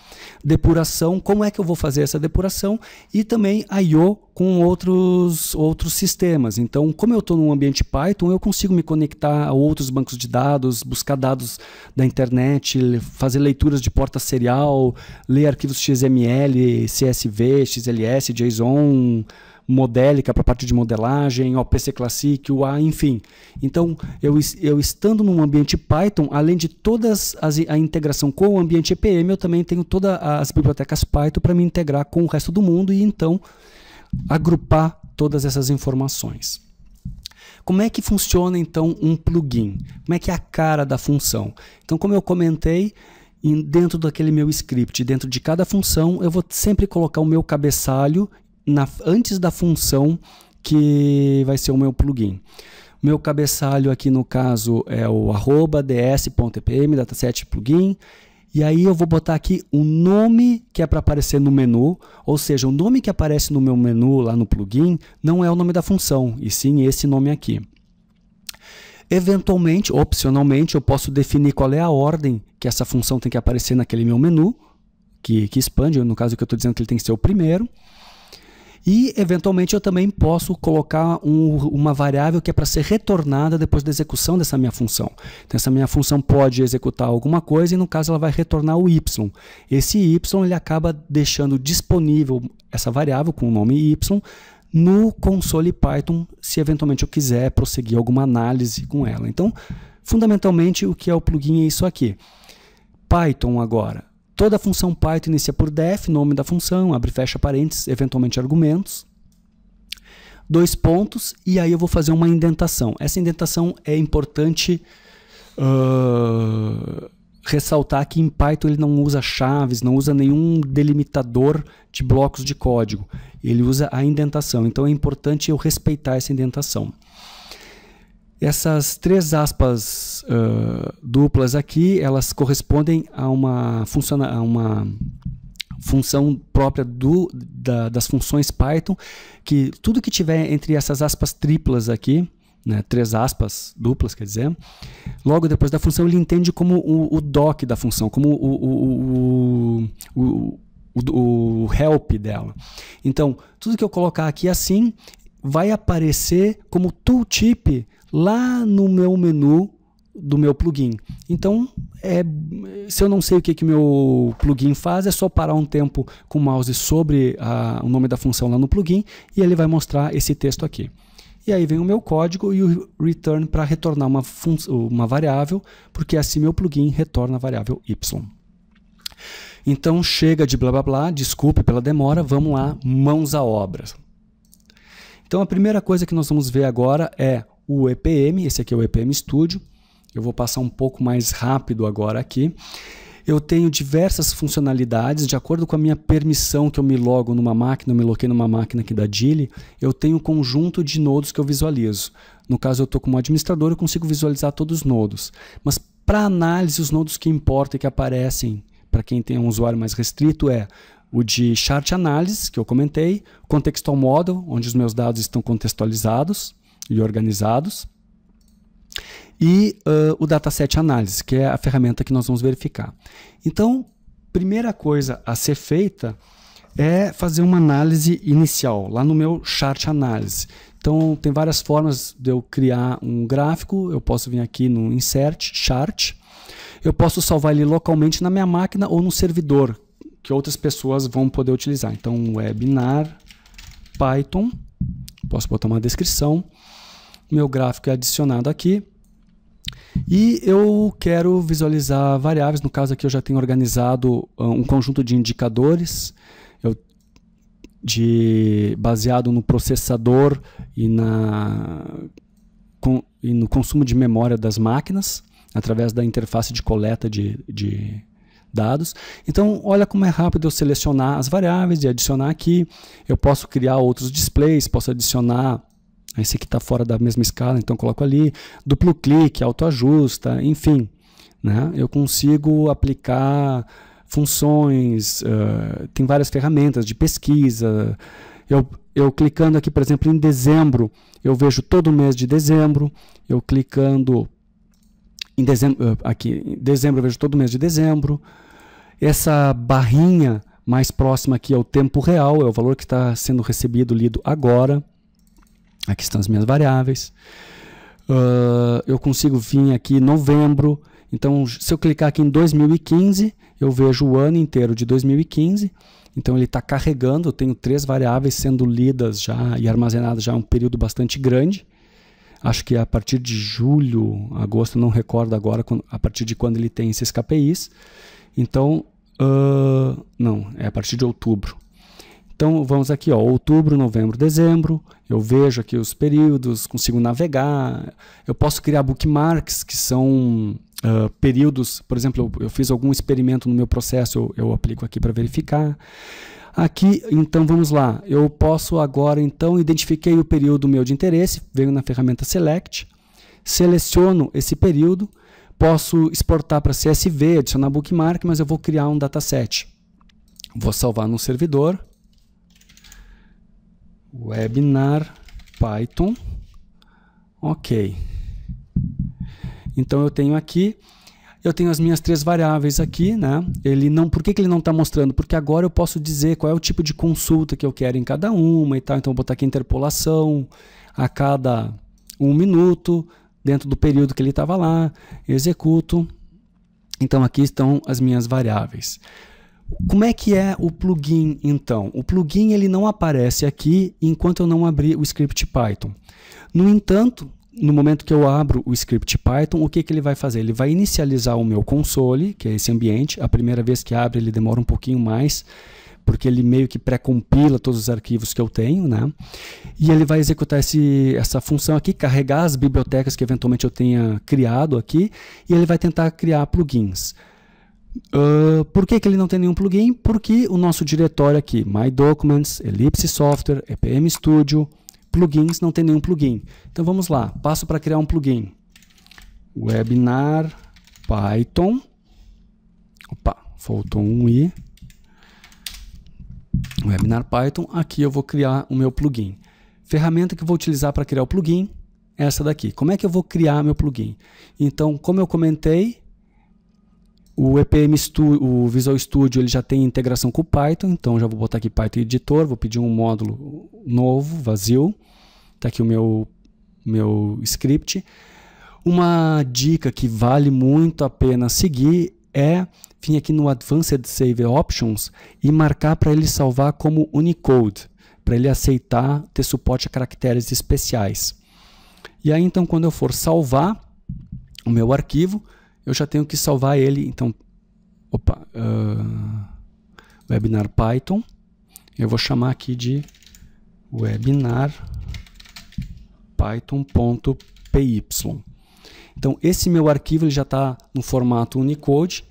Depuração, como é que eu vou fazer essa depuração? E também a I.O. com outros, outros sistemas. Então, como eu estou num ambiente Python, eu consigo me conectar a outros bancos de dados, buscar dados da internet, fazer leituras de porta serial, ler arquivos XML, CSV, XLS, JSON, modélica para a parte de modelagem, o PC Classic, o A, enfim. Então, eu, eu estando num ambiente Python, além de todas as, a integração com o ambiente EPM, eu também tenho todas as bibliotecas Python para me integrar com o resto do mundo e então agrupar todas essas informações. Como é que funciona então um plugin? Como é que é a cara da função? Então, como eu comentei, dentro daquele meu script, dentro de cada função, eu vou sempre colocar o meu cabeçalho na, antes da função que vai ser o meu plugin. Meu cabeçalho aqui no caso é o arroba ds.epm, dataset plugin. E aí eu vou botar aqui o nome que é para aparecer no menu, ou seja, o nome que aparece no meu menu lá no plugin não é o nome da função, e sim esse nome aqui. Eventualmente, opcionalmente, eu posso definir qual é a ordem que essa função tem que aparecer naquele meu menu, que, que expande, no caso que eu estou dizendo que ele tem que ser o primeiro. E, eventualmente, eu também posso colocar um, uma variável que é para ser retornada depois da execução dessa minha função. Então, essa minha função pode executar alguma coisa e, no caso, ela vai retornar o y. Esse y ele acaba deixando disponível essa variável com o nome y no console Python, se eventualmente eu quiser prosseguir alguma análise com ela. Então, fundamentalmente, o que é o plugin é isso aqui. Python agora Toda função Python inicia por def, nome da função, abre e fecha parênteses, eventualmente argumentos. Dois pontos, e aí eu vou fazer uma indentação. Essa indentação é importante uh, ressaltar que em Python ele não usa chaves, não usa nenhum delimitador de blocos de código. Ele usa a indentação, então é importante eu respeitar essa indentação. Essas três aspas uh, duplas aqui, elas correspondem a uma, funciona, a uma função própria do, da, das funções Python, que tudo que tiver entre essas aspas triplas aqui, né, três aspas duplas, quer dizer, logo depois da função ele entende como o, o doc da função, como o, o, o, o help dela. Então, tudo que eu colocar aqui assim vai aparecer como tooltip lá no meu menu do meu plugin. Então, é, se eu não sei o que, que meu plugin faz, é só parar um tempo com o mouse sobre a, o nome da função lá no plugin e ele vai mostrar esse texto aqui. E aí vem o meu código e o return para retornar uma, uma variável, porque assim meu plugin retorna a variável y. Então chega de blá blá blá, desculpe pela demora, vamos lá, mãos à obra. Então a primeira coisa que nós vamos ver agora é o EPM, esse aqui é o EPM Studio. Eu vou passar um pouco mais rápido agora aqui. Eu tenho diversas funcionalidades, de acordo com a minha permissão que eu me logo numa máquina, eu me loquei numa máquina aqui da Dili, eu tenho um conjunto de nodos que eu visualizo. No caso, eu estou como administrador, eu consigo visualizar todos os nodos. Mas para análise, os nodos que importam e que aparecem para quem tem um usuário mais restrito é o de chart analysis, que eu comentei, contextual model, onde os meus dados estão contextualizados, e organizados. E uh, o dataset análise, que é a ferramenta que nós vamos verificar. Então, primeira coisa a ser feita é fazer uma análise inicial, lá no meu chart análise. Então, tem várias formas de eu criar um gráfico. Eu posso vir aqui no Insert, Chart. Eu posso salvar ele localmente na minha máquina ou no servidor, que outras pessoas vão poder utilizar. Então, webinar Python. Posso botar uma descrição meu gráfico é adicionado aqui. E eu quero visualizar variáveis, no caso aqui eu já tenho organizado ah, um conjunto de indicadores eu, de, baseado no processador e, na, com, e no consumo de memória das máquinas, através da interface de coleta de, de dados. Então, olha como é rápido eu selecionar as variáveis e adicionar aqui. Eu posso criar outros displays, posso adicionar esse aqui está fora da mesma escala, então coloco ali. Duplo clique, autoajusta, enfim. Né? Eu consigo aplicar funções, uh, tem várias ferramentas de pesquisa. Eu, eu clicando aqui, por exemplo, em dezembro, eu vejo todo mês de dezembro. Eu clicando em dezembro, eh, aqui, em dezembro eu vejo todo mês de dezembro. Essa barrinha mais próxima aqui é o tempo real, é o valor que está sendo recebido, lido agora. Aqui estão as minhas variáveis. Uh, eu consigo vir aqui novembro. Então, se eu clicar aqui em 2015, eu vejo o ano inteiro de 2015. Então, ele está carregando. Eu tenho três variáveis sendo lidas já e armazenadas já um período bastante grande. Acho que é a partir de julho, agosto, não recordo agora a partir de quando ele tem esses KPIs. Então, uh, não, é a partir de outubro. Então vamos aqui, ó, outubro, novembro, dezembro. Eu vejo aqui os períodos, consigo navegar. Eu posso criar bookmarks que são uh, períodos. Por exemplo, eu, eu, fiz algum experimento no meu processo, eu, eu aplico aqui para verificar. Aqui, então vamos lá. Eu posso agora, então, identifiquei o período meu de interesse, venho na ferramenta Select, seleciono esse período, posso exportar para CSV, adicionar bookmark, mas eu vou criar um dataset. Vou salvar no servidor webinar Python. Ok. Então eu tenho aqui, eu tenho as minhas três variáveis aqui, né? Ele não, por que, que ele não está mostrando? Porque agora eu posso dizer qual é o tipo de consulta que eu quero em cada uma e tal. Então eu vou botar aqui interpolação a cada um minuto dentro do período que ele estava lá, executo. Então aqui estão as minhas variáveis. Como é que é o plugin então? O plugin ele não aparece aqui enquanto eu não abrir o script Python. No entanto, no momento que eu abro o script Python, o que, que ele vai fazer? Ele vai inicializar o meu console, que é esse ambiente. A primeira vez que abre, ele demora um pouquinho mais, porque ele meio que pré-compila todos os arquivos que eu tenho, né? E ele vai executar esse, essa função aqui, carregar as bibliotecas que eventualmente eu tenha criado aqui, e ele vai tentar criar plugins. Uh, por que, que ele não tem nenhum plugin? Porque o nosso diretório aqui, My Documents, Ellipse Software, EPM Studio, plugins, não tem nenhum plugin. Então vamos lá, passo para criar um plugin. Webinar Python. Opa, faltou um i. Webinar Python, aqui eu vou criar o meu plugin. Ferramenta que eu vou utilizar para criar o plugin, é essa daqui. Como é que eu vou criar meu plugin? Então, como eu comentei, o EPM Studio, o Visual Studio, ele já tem integração com o Python, então já vou botar aqui Python Editor, vou pedir um módulo novo, vazio. Está aqui o meu, meu script. Uma dica que vale muito a pena seguir é vir aqui no Advanced Save Options e marcar para ele salvar como Unicode, para ele aceitar ter suporte a caracteres especiais. E aí então quando eu for salvar o meu arquivo, eu já tenho que salvar ele. Então, opa, uh, webinar Python. Eu vou chamar aqui de webinar python.py. Então, esse meu arquivo ele já está no formato Unicode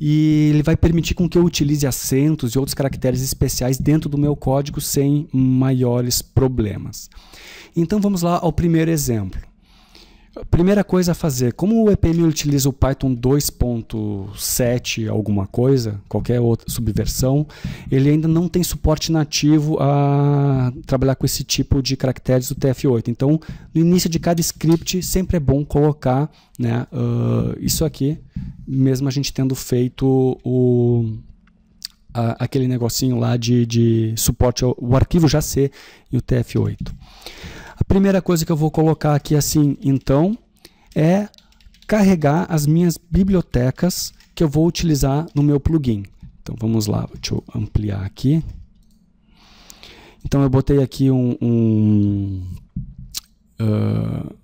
e ele vai permitir com que eu utilize acentos e outros caracteres especiais dentro do meu código sem maiores problemas. Então, vamos lá ao primeiro exemplo. Primeira coisa a fazer, como o EPM utiliza o Python 2.7 alguma coisa, qualquer outra subversão, ele ainda não tem suporte nativo a trabalhar com esse tipo de caracteres do TF8. Então, no início de cada script, sempre é bom colocar né, uh, isso aqui, mesmo a gente tendo feito o, a, aquele negocinho lá de, de suporte, ao, o arquivo já ser e o TF8. Primeira coisa que eu vou colocar aqui assim, então, é carregar as minhas bibliotecas que eu vou utilizar no meu plugin. Então vamos lá, deixa eu ampliar aqui. Então eu botei aqui um, um, uh,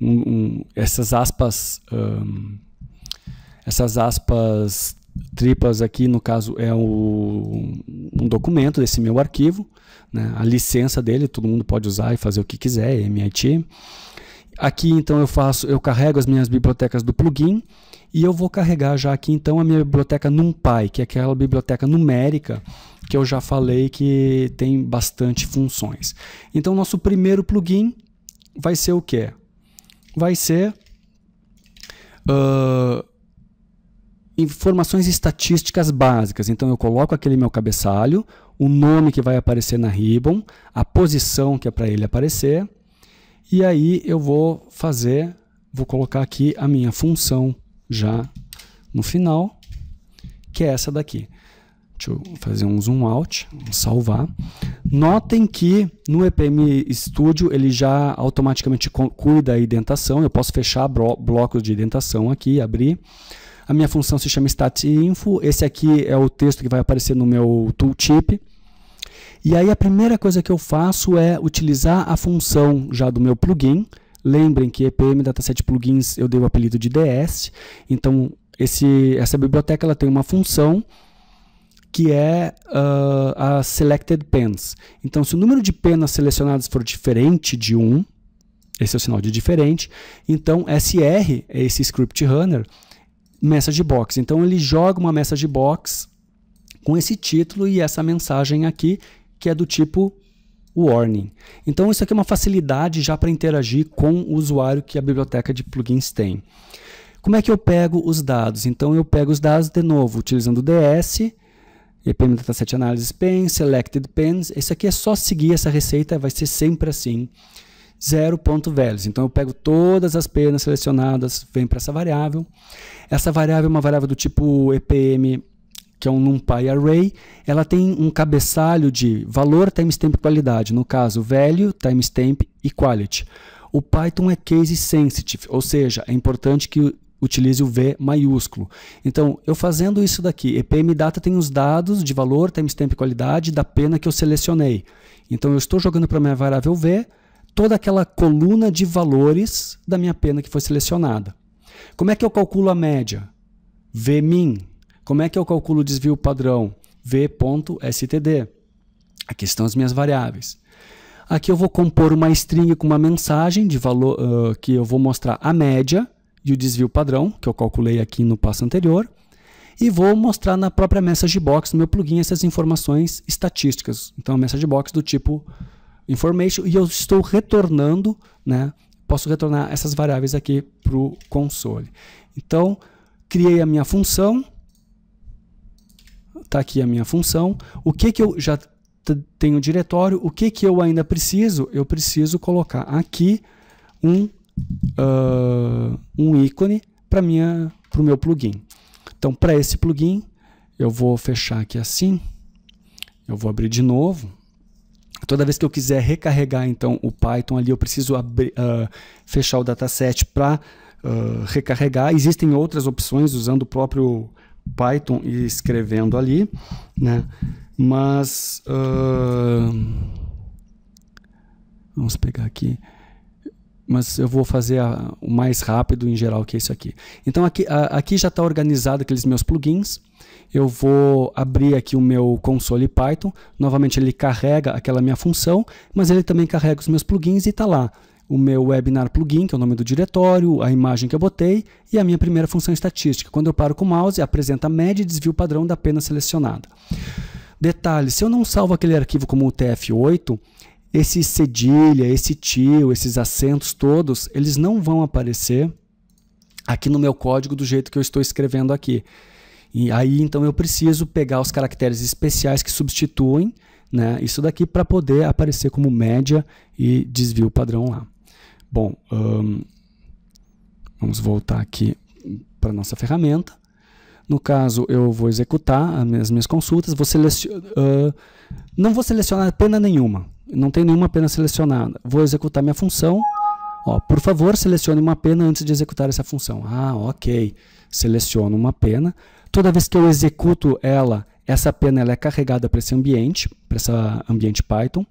um, um essas aspas ah, essas aspas triplas aqui, no caso, é o, um documento desse meu arquivo, né? a licença dele, todo mundo pode usar e fazer o que quiser, MIT. Aqui então eu faço, eu carrego as minhas bibliotecas do plugin e eu vou carregar já aqui então a minha biblioteca NumPy, que é aquela biblioteca numérica que eu já falei que tem bastante funções. Então nosso primeiro plugin vai ser o que? Vai ser uh, informações estatísticas básicas. Então eu coloco aquele meu cabeçalho, o nome que vai aparecer na ribbon, a posição que é para ele aparecer, e aí eu vou fazer, vou colocar aqui a minha função já no final, que é essa daqui. Deixa eu fazer um zoom out, salvar. Notem que no EPM Studio ele já automaticamente cuida da indentação. Eu posso fechar blo blocos de indentação aqui, abrir. A minha função se chama statinfo. Esse aqui é o texto que vai aparecer no meu tooltip. E aí a primeira coisa que eu faço é utilizar a função já do meu plugin. Lembrem que EPM Dataset Plugins eu dei o apelido de DS. Então esse, essa biblioteca ela tem uma função que é uh, a selected pens. Então, se o número de penas selecionadas for diferente de 1, esse é o sinal de diferente, então SR, é esse script runner, message box. Então ele joga uma message box com esse título e essa mensagem aqui, que é do tipo warning. Então isso aqui é uma facilidade já para interagir com o usuário que a biblioteca de plugins tem. Como é que eu pego os dados? Então eu pego os dados de novo, utilizando o DS, EPM Dataset Analysis Pen, Selected Pens. Isso aqui é só seguir essa receita, vai ser sempre assim zero ponto values. Então eu pego todas as penas selecionadas, vem para essa variável. Essa variável é uma variável do tipo EPM, que é um NumPy array. Ela tem um cabeçalho de valor, timestamp e qualidade. No caso, value, timestamp e quality. O Python é case sensitive, ou seja, é importante que utilize o V maiúsculo. Então, eu fazendo isso daqui, EPM Data tem os dados de valor, timestamp e qualidade da pena que eu selecionei. Então, eu estou jogando para a minha variável V, toda aquela coluna de valores da minha pena que foi selecionada. Como é que eu calculo a média? Vmin. Como é que eu calculo o desvio padrão? V.std. Aqui estão as minhas variáveis. Aqui eu vou compor uma string com uma mensagem de valor uh, que eu vou mostrar a média e o desvio padrão, que eu calculei aqui no passo anterior, e vou mostrar na própria message box, no meu plugin, essas informações estatísticas. Então, é a message box do tipo information e eu estou retornando, né? Posso retornar essas variáveis aqui para o console. Então, criei a minha função. Está aqui a minha função. O que, que eu já tenho diretório, o que, que eu ainda preciso? Eu preciso colocar aqui um, uh, um ícone para o meu plugin. Então, para esse plugin, eu vou fechar aqui assim. Eu vou abrir de novo. Toda vez que eu quiser recarregar então o Python ali, eu preciso abrir, uh, fechar o dataset para uh, ah, recarregar. Existem outras opções usando o próprio Python e escrevendo ali, né? Mas uh, vamos pegar aqui. Mas eu vou fazer a, o mais rápido em geral que é isso aqui. Então aqui, a, aqui já está organizado aqueles meus plugins eu vou abrir aqui o meu console Python, novamente ele carrega aquela minha função, mas ele também carrega os meus plugins e está lá o meu webinar plugin, que é o nome do diretório, a imagem que eu botei e a minha primeira função estatística. Quando eu paro com o mouse, apresenta a média e desvio padrão da pena selecionada. Detalhe, se eu não salvo aquele arquivo como UTF-8, esse cedilha, esse tio, esses acentos todos, eles não vão aparecer aqui no meu código do jeito que eu estou escrevendo aqui. E aí então eu preciso pegar os caracteres especiais que substituem né, isso daqui para poder aparecer como média e desvio padrão lá. Bom, vamos voltar aqui para nossa ferramenta. No caso, eu vou executar as minhas consultas, vou selecionar, uh, não vou selecionar pena nenhuma, não tem nenhuma pena selecionada. Vou executar minha função, ó, por favor selecione uma pena antes de executar essa função. Ah, ok, seleciono uma pena. Toda vez que eu executo ela, essa pena ela é carregada para esse ambiente, para esse ambiente Python.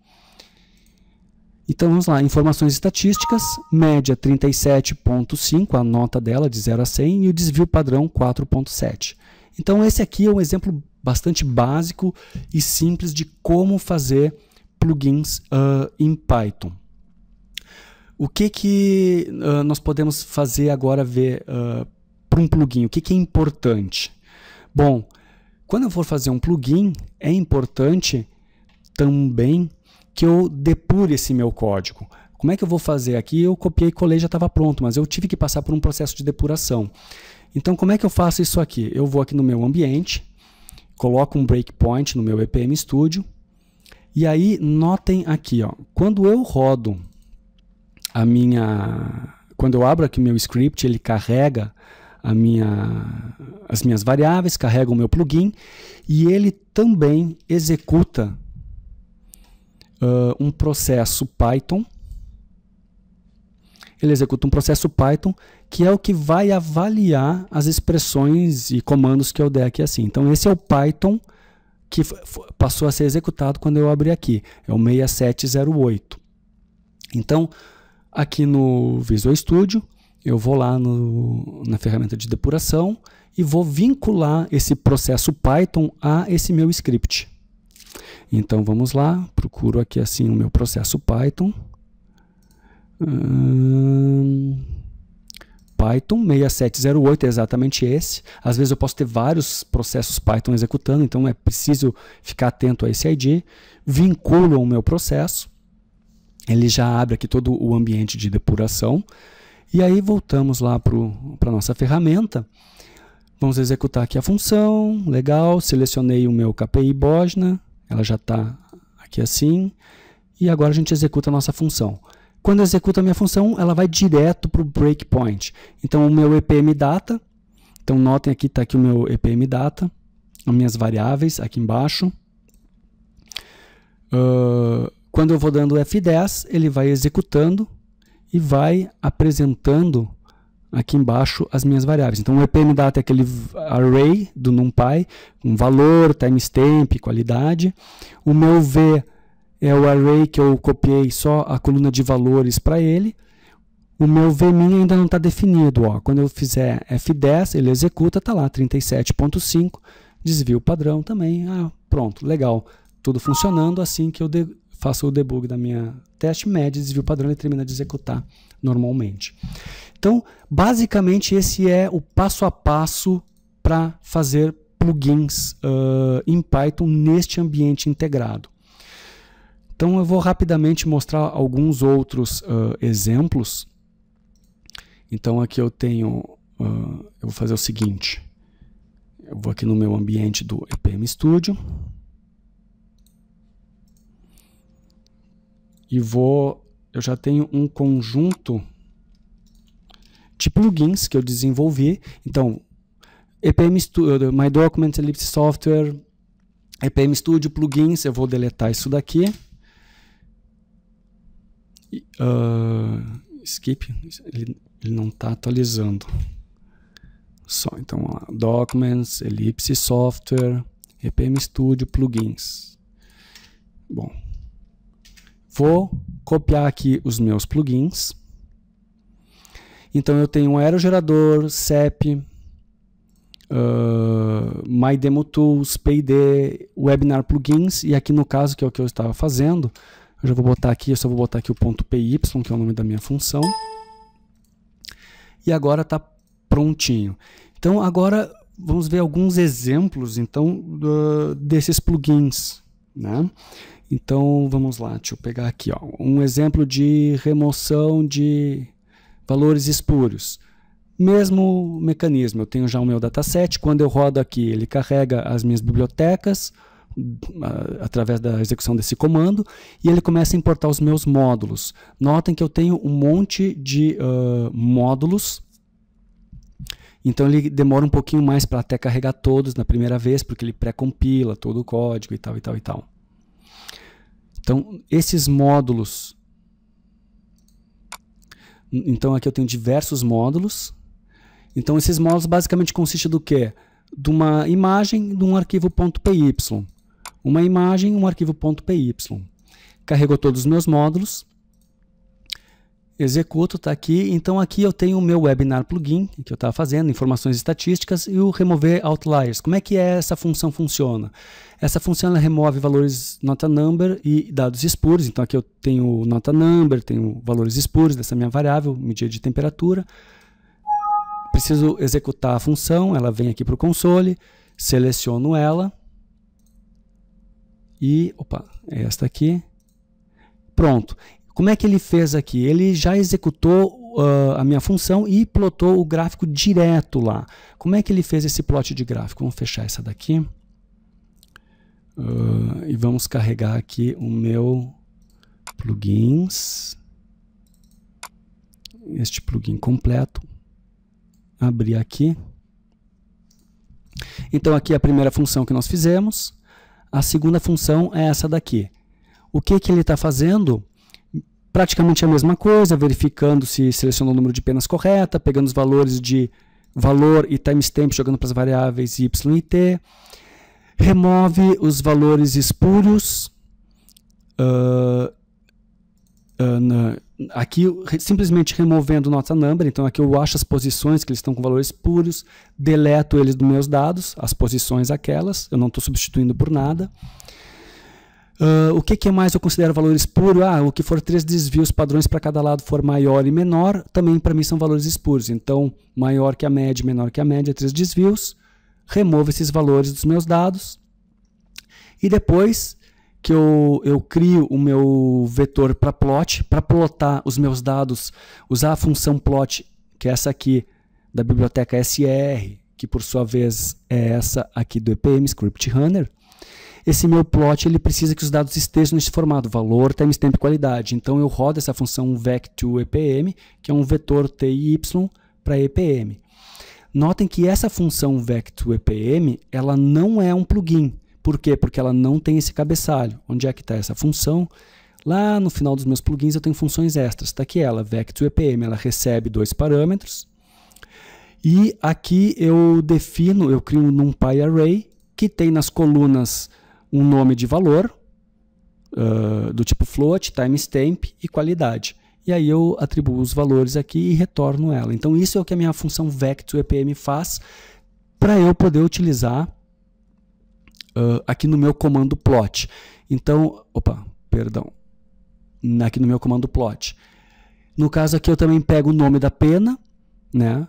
Então vamos lá, informações estatísticas, média 37.5, a nota dela de 0 a 100 e o desvio padrão 4.7. Então esse aqui é um exemplo bastante básico e simples de como fazer plugins uh, em Python. O que, que uh, nós podemos fazer agora ver uh, ah, para um plugin? O que, que é importante? Bom, quando eu for fazer um plugin, é importante também que eu depure esse meu código. Como é que eu vou fazer aqui? Eu copiei e colei, já estava pronto, mas eu tive que passar por um processo de depuração. Então, como é que eu faço isso aqui? Eu vou aqui no meu ambiente, coloco um breakpoint no meu EPM Studio, e aí notem aqui, ó, quando eu rodo a minha. Quando eu abro aqui o meu script, ele carrega minha, as minhas variáveis, carrega o meu plugin e ele também executa uh, um processo Python. Ele executa um processo Python que é o que vai avaliar as expressões e comandos que eu der aqui assim. Então esse é o Python que passou a ser executado quando eu abri aqui. É o 6708. Então, aqui no Visual Studio, eu vou lá no, na ferramenta de depuração e vou vincular esse processo Python a esse meu script. Então vamos lá, procuro aqui assim o meu processo Python. Hum, Python 6708 é exatamente esse. Às vezes eu posso ter vários processos Python executando, então é preciso ficar atento a esse ID. Vinculo o meu processo. Ele já abre aqui todo o ambiente de depuração. E aí voltamos lá para a nossa ferramenta. Vamos executar aqui a função, legal, selecionei o meu KPI Bosna, ela já está aqui assim, e agora a gente executa a nossa função. Quando executa a minha função, ela vai direto para o breakpoint. Então o meu EPM Data, então notem aqui está aqui o meu EPM Data, as minhas variáveis aqui embaixo. Uh, quando eu vou dando F10, ele vai executando e vai apresentando aqui embaixo as minhas variáveis. Então o EPM data é aquele array do NumPy com valor, timestamp, qualidade. O meu V é o array que eu copiei só a coluna de valores para ele. O meu Vmin ainda não está definido. Ó. Quando eu fizer F10, ele executa, está lá 37.5, desvio padrão também. Ah, pronto, legal. Tudo funcionando assim que eu faço o debug da minha teste, mede desvio padrão e termina de executar normalmente. Então, basicamente, esse é o passo a passo para fazer plugins uh, em Python neste ambiente integrado. Então, eu vou rapidamente mostrar alguns outros uh, exemplos. Então, aqui eu tenho, uh, eu vou fazer o seguinte. Eu vou aqui no meu ambiente do EPM Studio. e vou. Eu já tenho um conjunto de plugins que eu desenvolvi. Então, EPM Studio, My Document Ellipse Software, EPM Studio plugins. Eu vou deletar isso daqui. Uh, skip, ele, ele não está atualizando. Só, então, lá. Documents, Ellipse Software, EPM Studio, plugins. Bom, Vou copiar aqui os meus plugins. Então eu tenho um aerogerador, CEP, uh, ah, My Tools, PID, Webinar Plugins, e aqui no caso, que é o que eu estava fazendo, eu já vou botar aqui, eu só vou botar aqui o ponto .py, que é o nome da minha função. E agora está prontinho. Então agora vamos ver alguns exemplos então desses plugins, né? Então vamos lá, deixa eu pegar aqui ó, um exemplo de remoção de valores espúrios. Mesmo mecanismo, eu tenho já o meu dataset, quando eu rodo aqui ele carrega as minhas bibliotecas ah, através da execução desse comando e ele começa a importar os meus módulos. Notem que eu tenho um monte de uh, módulos então ele demora um pouquinho mais para até carregar todos na primeira vez, porque ele pré-compila todo o código e tal e tal e tal. Então, esses módulos. Então, aqui eu tenho diversos módulos. Então, esses módulos basicamente consistem do quê? De uma imagem de um arquivo .py. Uma imagem, um arquivo .py. Carregou todos os meus módulos. Executo, está aqui. Então, aqui eu tenho o meu webinar plugin que eu estava fazendo, informações estatísticas e o remover outliers. Como é que é essa função funciona? Essa função ela remove valores nota number e dados espúrios. Então aqui eu tenho nota number, tenho valores espúrios dessa minha variável, medida de temperatura. Preciso executar a função, ela vem aqui para o console, seleciono ela e, opa, é esta aqui. Pronto. Como é que ele fez aqui? Ele já executou Uh, a minha função e plotou o gráfico direto lá. Como é que ele fez esse plot de gráfico? Vamos fechar essa daqui. Uh, e vamos carregar aqui o meu plugins, este plugin completo, abrir aqui. Então aqui é a primeira função que nós fizemos, a segunda função é essa daqui. O que, que ele está fazendo? Praticamente a mesma coisa, verificando se selecionou o número de penas correta, pegando os valores de valor e timestamp, jogando para as variáveis y e t remove os valores espúrios. Uh, uh, na, aqui, simplesmente removendo nota number, então aqui eu acho as posições que eles estão com valores puros, deleto eles dos meus dados, as posições aquelas, eu não estou substituindo por nada. Uh, o que, que mais eu considero valores puros? Ah, o que for três desvios padrões para cada lado for maior e menor, também para mim são valores espuros. Então, maior que a média, menor que a média, três desvios removo esses valores dos meus dados e depois que eu, eu crio o meu vetor para plot, para plotar os meus dados, usar a função plot, que é essa aqui da biblioteca SR, que por sua vez é essa aqui do EPM Script Runner, esse meu plot ele precisa que os dados estejam nesse formato, valor, timestamp e qualidade. Então eu rodo essa função vec to EPM, que é um vetor TY para EPM. Notem que essa função vect2epm ela não é um plugin. Por quê? Porque ela não tem esse cabeçalho. Onde é que está essa função? Lá no final dos meus plugins eu tenho funções extras. Está aqui ela, vect2epm, ela recebe dois parâmetros. E aqui eu defino, eu crio um NumPy array que tem nas colunas um nome de valor, uh, do tipo float, timestamp e qualidade e aí eu atribuo os valores aqui e retorno ela. Então isso é o que a minha função vec 2 faz para eu poder utilizar uh, aqui no meu comando plot. Então, opa, perdão, aqui no meu comando plot. No caso aqui eu também pego o nome da pena, né?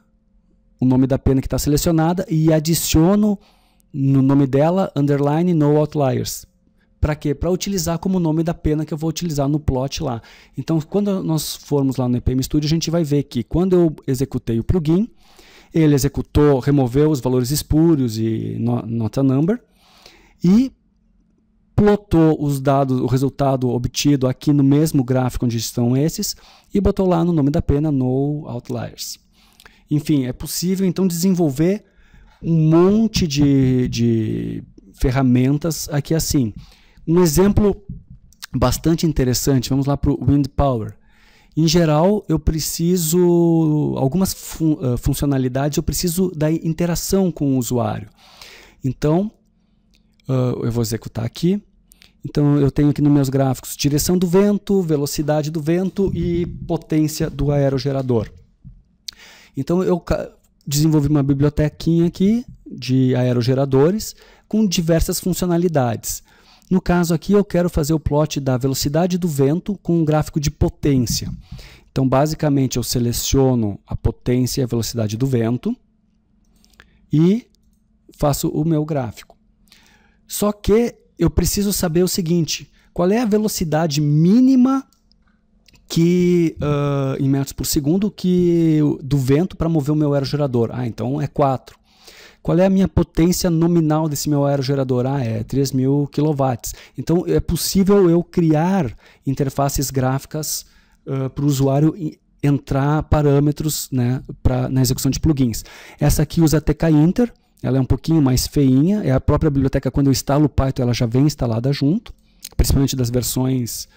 o nome da pena que está selecionada e adiciono no nome dela underline no outliers para quê? Para utilizar como nome da pena que eu vou utilizar no plot lá. Então, quando nós formos lá no EPM Studio, a gente vai ver que quando eu executei o plugin, ele executou, removeu os valores espúrios e nota number e plotou os dados, o resultado obtido aqui no mesmo gráfico onde estão esses e botou lá no nome da pena no outliers. Enfim, é possível então desenvolver um monte de, de ferramentas aqui assim. Um exemplo bastante interessante, vamos lá para o Wind Power. Em geral, eu preciso, algumas fun uh, funcionalidades, eu preciso da interação com o usuário. Então, uh, eu vou executar aqui. Então, eu tenho aqui nos meus gráficos direção do vento, velocidade do vento e potência do aerogerador. Então, eu desenvolvi uma bibliotequinha aqui de aerogeradores com diversas funcionalidades. No caso aqui, eu quero fazer o plot da velocidade do vento com um gráfico de potência. Então, basicamente, eu seleciono a potência e a velocidade do vento e faço o meu gráfico. Só que eu preciso saber o seguinte, qual é a velocidade mínima que uh, em metros por segundo que do vento para mover o meu aerogerador? Ah, então é 4. Qual é a minha potência nominal desse meu aerogerador? Ah, é 3.000 kW. Então, é possível eu criar interfaces gráficas uh, para o usuário entrar parâmetros né, pra, na execução de plugins. Essa aqui usa TK Inter, ela é um pouquinho mais feinha, é a própria biblioteca, quando eu instalo o Python, ela já vem instalada junto, principalmente das versões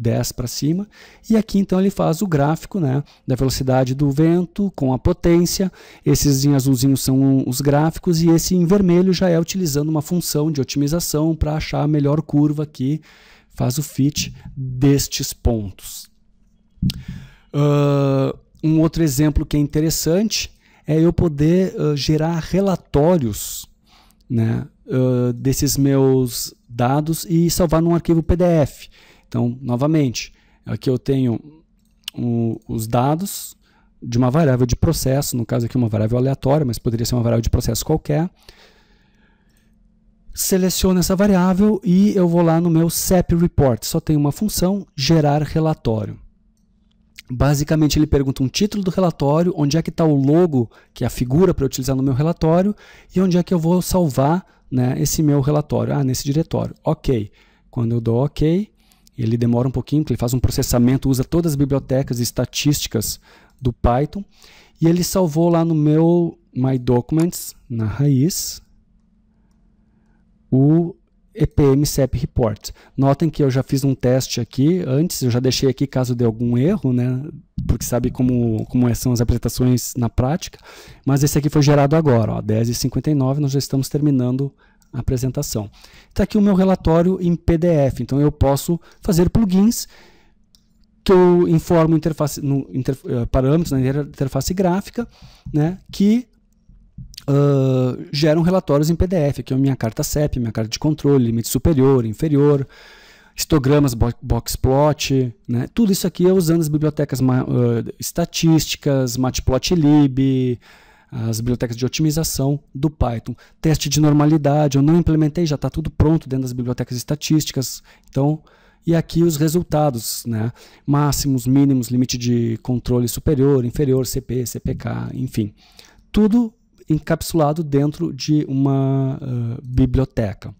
10 para cima. E aqui então ele faz o gráfico né, da velocidade do vento com a potência. Esses em azulzinhos são os gráficos e esse em vermelho já é utilizando uma função de otimização para achar a melhor curva que faz o fit destes pontos. Uh, um outro exemplo que é interessante é eu poder uh, gerar relatórios né, uh, desses meus dados e salvar num arquivo PDF. Então, novamente, aqui eu tenho o, os dados de uma variável de processo, no caso aqui uma variável aleatória, mas poderia ser uma variável de processo qualquer. Seleciono essa variável e eu vou lá no meu SEP Report. Só tem uma função, gerar relatório. Basicamente, ele pergunta um título do relatório, onde é que está o logo, que é a figura para utilizar no meu relatório, e onde é que eu vou salvar né, esse meu relatório. Ah, nesse diretório. Ok. Quando eu dou OK, ele demora um pouquinho, porque ele faz um processamento, usa todas as bibliotecas e estatísticas do Python. E ele salvou lá no meu My Documents, na raiz, o EPM SEP Report. Notem que eu já fiz um teste aqui antes, eu já deixei aqui caso de algum erro, né? Porque sabe como, como é, são as apresentações na prática. Mas esse aqui foi gerado agora, ó, 10h59, nós já estamos terminando a apresentação está aqui o meu relatório em PDF. Então eu posso fazer plugins que eu informo interface, no, inter, eh, parâmetros na interface gráfica né, que uh, geram relatórios em PDF. Aqui é a minha carta CEP, minha carta de controle, limite superior, inferior, histogramas, box boxplot. Né, tudo isso aqui é usando as bibliotecas uh, estatísticas, matplotlib, as bibliotecas de otimização do Python. Teste de normalidade, eu não implementei, já está tudo pronto dentro das bibliotecas estatísticas. Então, e aqui os resultados, né? máximos, mínimos, limite de controle superior, inferior, CP, CPK, enfim. Tudo encapsulado dentro de uma uh, biblioteca.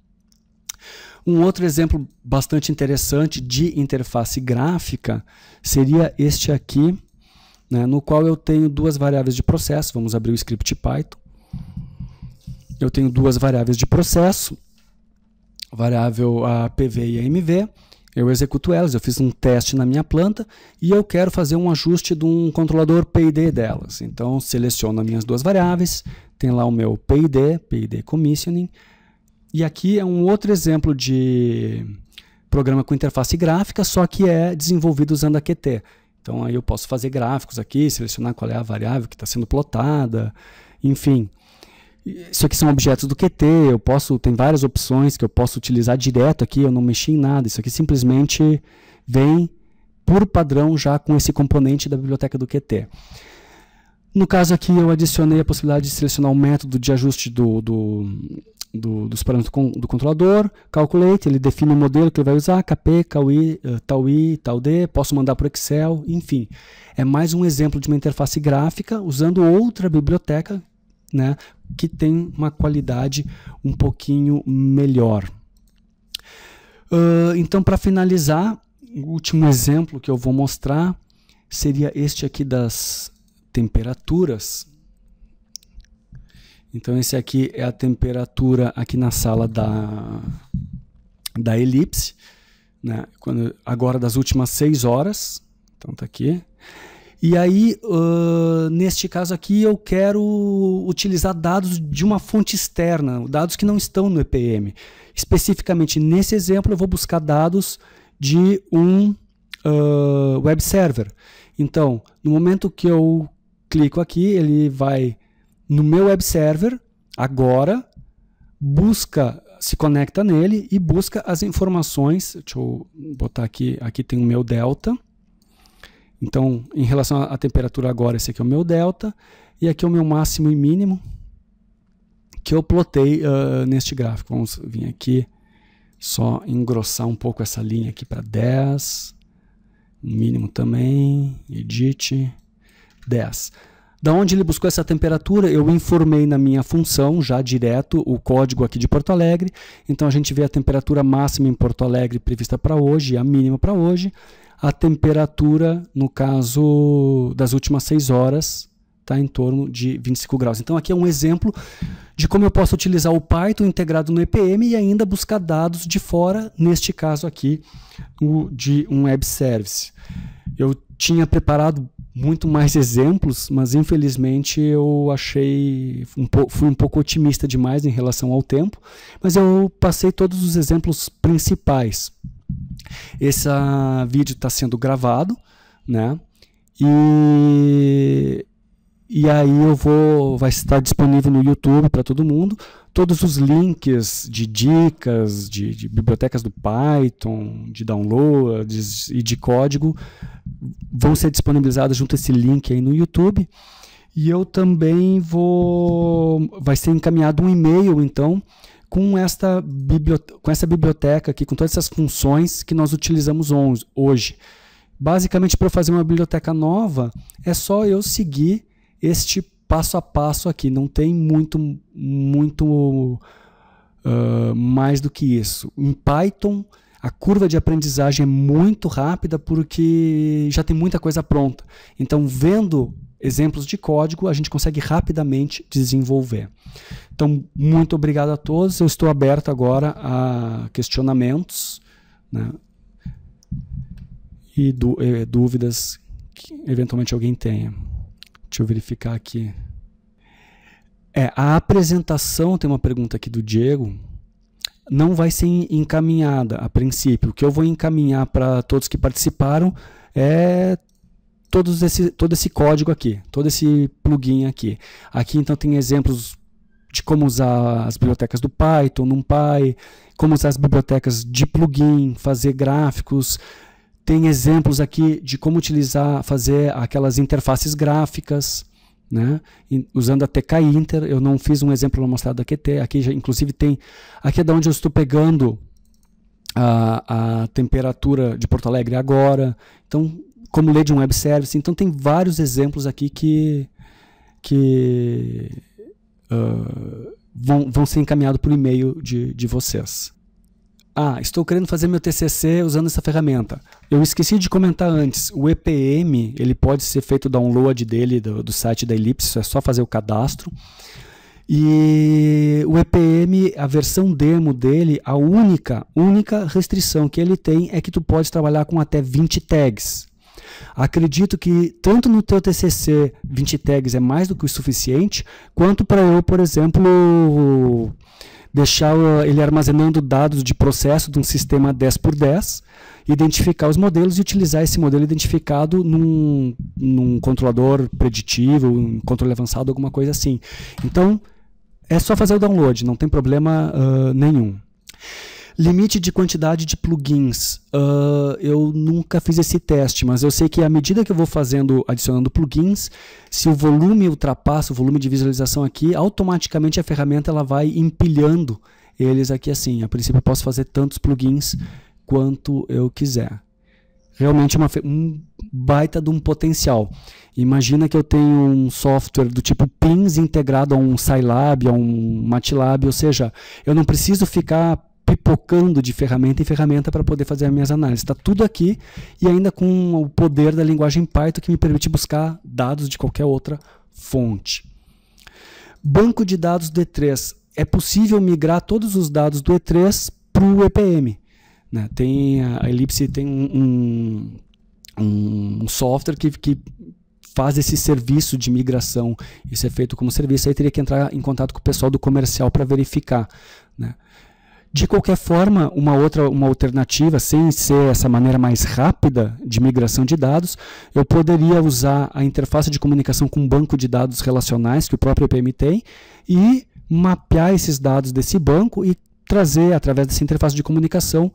Um outro exemplo bastante interessante de interface gráfica seria este aqui, né, no qual eu tenho duas variáveis de processo. Vamos abrir o script Python. Eu tenho duas variáveis de processo, variável a PV e a MV. Eu executo elas, eu fiz um teste na minha planta e eu quero fazer um ajuste de um controlador PID delas. Então, seleciono as minhas duas variáveis, tem lá o meu PID, PID Commissioning. E aqui é um outro exemplo de programa com interface gráfica, só que é desenvolvido usando a Qt. Então aí eu posso fazer gráficos aqui, selecionar qual é a variável que está sendo plotada, enfim. Isso aqui são objetos do QT, eu posso, tem várias opções que eu posso utilizar direto aqui, eu não mexi em nada, isso aqui simplesmente vem por padrão já com esse componente da biblioteca do QT. No caso aqui, eu adicionei a possibilidade de selecionar o método de ajuste do, do, do, dos parâmetros do controlador, calculate, ele define o modelo que ele vai usar, KP, KUI, eh, tal I, tal D, posso mandar para o Excel, enfim. É mais um exemplo de uma interface gráfica usando outra biblioteca né, que tem uma qualidade um pouquinho melhor. Uh, então, para finalizar, o último exemplo que eu vou mostrar seria este aqui das temperaturas. Então esse aqui é a temperatura aqui na sala da, da elipse, né? Quando, agora das últimas seis horas, então tá aqui. E aí, uh, neste caso aqui, eu quero utilizar dados de uma fonte externa, dados que não estão no EPM. Especificamente nesse exemplo, eu vou buscar dados de um uh, web server. Então, no momento que eu clico aqui, ele vai no meu web server, agora, busca, se conecta nele e busca as informações. Deixa eu botar aqui, aqui tem o meu delta. Então, em relação à temperatura agora, esse aqui é o meu delta. E aqui é o meu máximo e mínimo que eu plotei uh, neste gráfico. Vamos vir aqui, só engrossar um pouco essa linha aqui para 10. Mínimo também, edit, 10. Da onde ele buscou essa temperatura, eu informei na minha função já direto o código aqui de Porto Alegre. Então a gente vê a temperatura máxima em Porto Alegre prevista para hoje, a mínima para hoje, a temperatura no caso das últimas 6 horas está em torno de 25 graus. Então aqui é um exemplo de como eu posso utilizar o Python integrado no EPM e ainda buscar dados de fora, neste caso aqui, o de um web service. Eu tinha preparado muito mais exemplos, mas infelizmente eu achei um fui um pouco otimista demais em relação ao tempo, mas eu passei todos os exemplos principais. Esse vídeo está sendo gravado, né? E e aí eu vou, vai estar disponível no YouTube para todo mundo, todos os links de dicas, de, de bibliotecas do Python, de downloads e de código vão ser disponibilizados junto a esse link aí no YouTube. E eu também vou. Vai ser encaminhado um e-mail, então, com esta, biblioteca, com essa biblioteca aqui, com todas essas funções que nós utilizamos hoje. Basicamente, para eu fazer uma biblioteca nova, é só eu seguir este passo a passo aqui. Não tem muito, muito uh, mais do que isso. Em Python, a curva de aprendizagem é muito rápida porque já tem muita coisa pronta. Então, vendo exemplos de código, a gente consegue rapidamente desenvolver. Então, muito obrigado a todos. Eu estou aberto agora a questionamentos né? e, dú e eh, dúvidas que eventualmente alguém tenha. Deixa eu verificar aqui. É, a apresentação, tem uma pergunta aqui do Diego, não vai ser encaminhada a princípio. O que eu vou encaminhar para todos que participaram é todos esse, todo esse código aqui, todo esse plugin aqui. Aqui então tem exemplos de como usar as bibliotecas do Python, NumPy, como usar as bibliotecas de plugin, fazer gráficos, tem exemplos aqui de como utilizar, fazer aquelas interfaces gráficas, né? usando a TK Inter. Eu não fiz um exemplo mostrado da QT. Aqui, já, inclusive, tem. Aqui é de onde eu estou pegando a, a temperatura de Porto Alegre agora. Então, como ler de um web service. Então, tem vários exemplos aqui que, que uh, vão, vão ser encaminhados por e-mail de, de vocês. Ah, estou querendo fazer meu TCC usando essa ferramenta. Eu esqueci de comentar antes, o EPM, ele pode ser feito download dele do, do site da Elipse, é só fazer o cadastro. E o EPM, a versão demo dele, a única, única restrição que ele tem é que tu pode trabalhar com até 20 tags. Acredito que tanto no teu TCC 20 tags é mais do que o suficiente, quanto para eu, por exemplo, deixar ele armazenando dados de processo de um sistema 10 por 10, identificar os modelos e utilizar esse modelo identificado num, num controlador preditivo, um controle avançado, alguma coisa assim. Então, é só fazer o download, não tem problema uh, nenhum. Limite de quantidade de plugins. Uh, eu nunca fiz esse teste, mas eu sei que à medida que eu vou fazendo, adicionando plugins, se o volume ultrapassa o volume de visualização aqui, automaticamente a ferramenta ela vai empilhando eles aqui assim. A princípio eu posso fazer tantos plugins quanto eu quiser realmente uma, um baita de um potencial. Imagina que eu tenho um software do tipo Pins integrado a um Scilab, a um MATLAB, ou seja, eu não preciso ficar pipocando de ferramenta em ferramenta para poder fazer as minhas análises. Está tudo aqui e ainda com o poder da linguagem Python que me permite buscar dados de qualquer outra fonte. Banco de dados do E3. É possível migrar todos os dados do E3 para o EPM. Né? Tem a, a Ellipse tem um, um, um software que, que faz esse serviço de migração. Isso é feito como serviço. Aí teria que entrar em contato com o pessoal do comercial para verificar. Né? De qualquer forma, uma outra uma alternativa, sem ser essa maneira mais rápida de migração de dados, eu poderia usar a interface de comunicação com um banco de dados relacionais que o próprio EPM tem e mapear esses dados desse banco e trazer através dessa interface de comunicação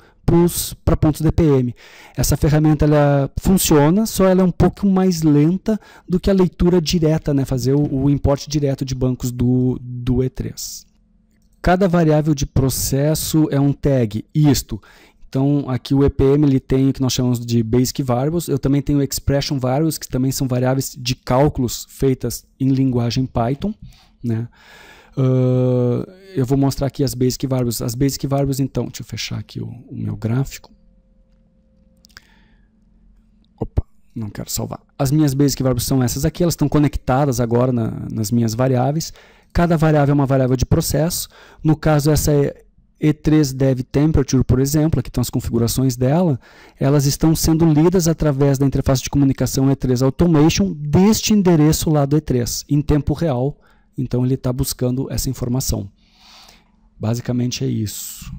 para pontos DPM. Essa ferramenta ela funciona, só ela é um pouco mais lenta do que a leitura direta, né? fazer o, o importe direto de bancos do, do E3. Cada variável de processo é um tag, isto. Então, aqui o EPM ele tem o que nós chamamos de basic variables. Eu também tenho expression variables, que também são variáveis de cálculos feitas em linguagem Python. Né? Uh, eu vou mostrar aqui as basic variables. As basic variables, então, deixa eu fechar aqui o, o meu gráfico. Opa, não quero salvar. As minhas basic variables são essas aqui, elas estão conectadas agora na, nas minhas variáveis. Cada variável é uma variável de processo. No caso, essa E3 Dev Temperature, por exemplo, aqui estão as configurações dela, elas estão sendo lidas através da interface de comunicação E3 Automation deste endereço lá do E3, em tempo real. Então, ele está buscando essa informação. Basicamente é isso.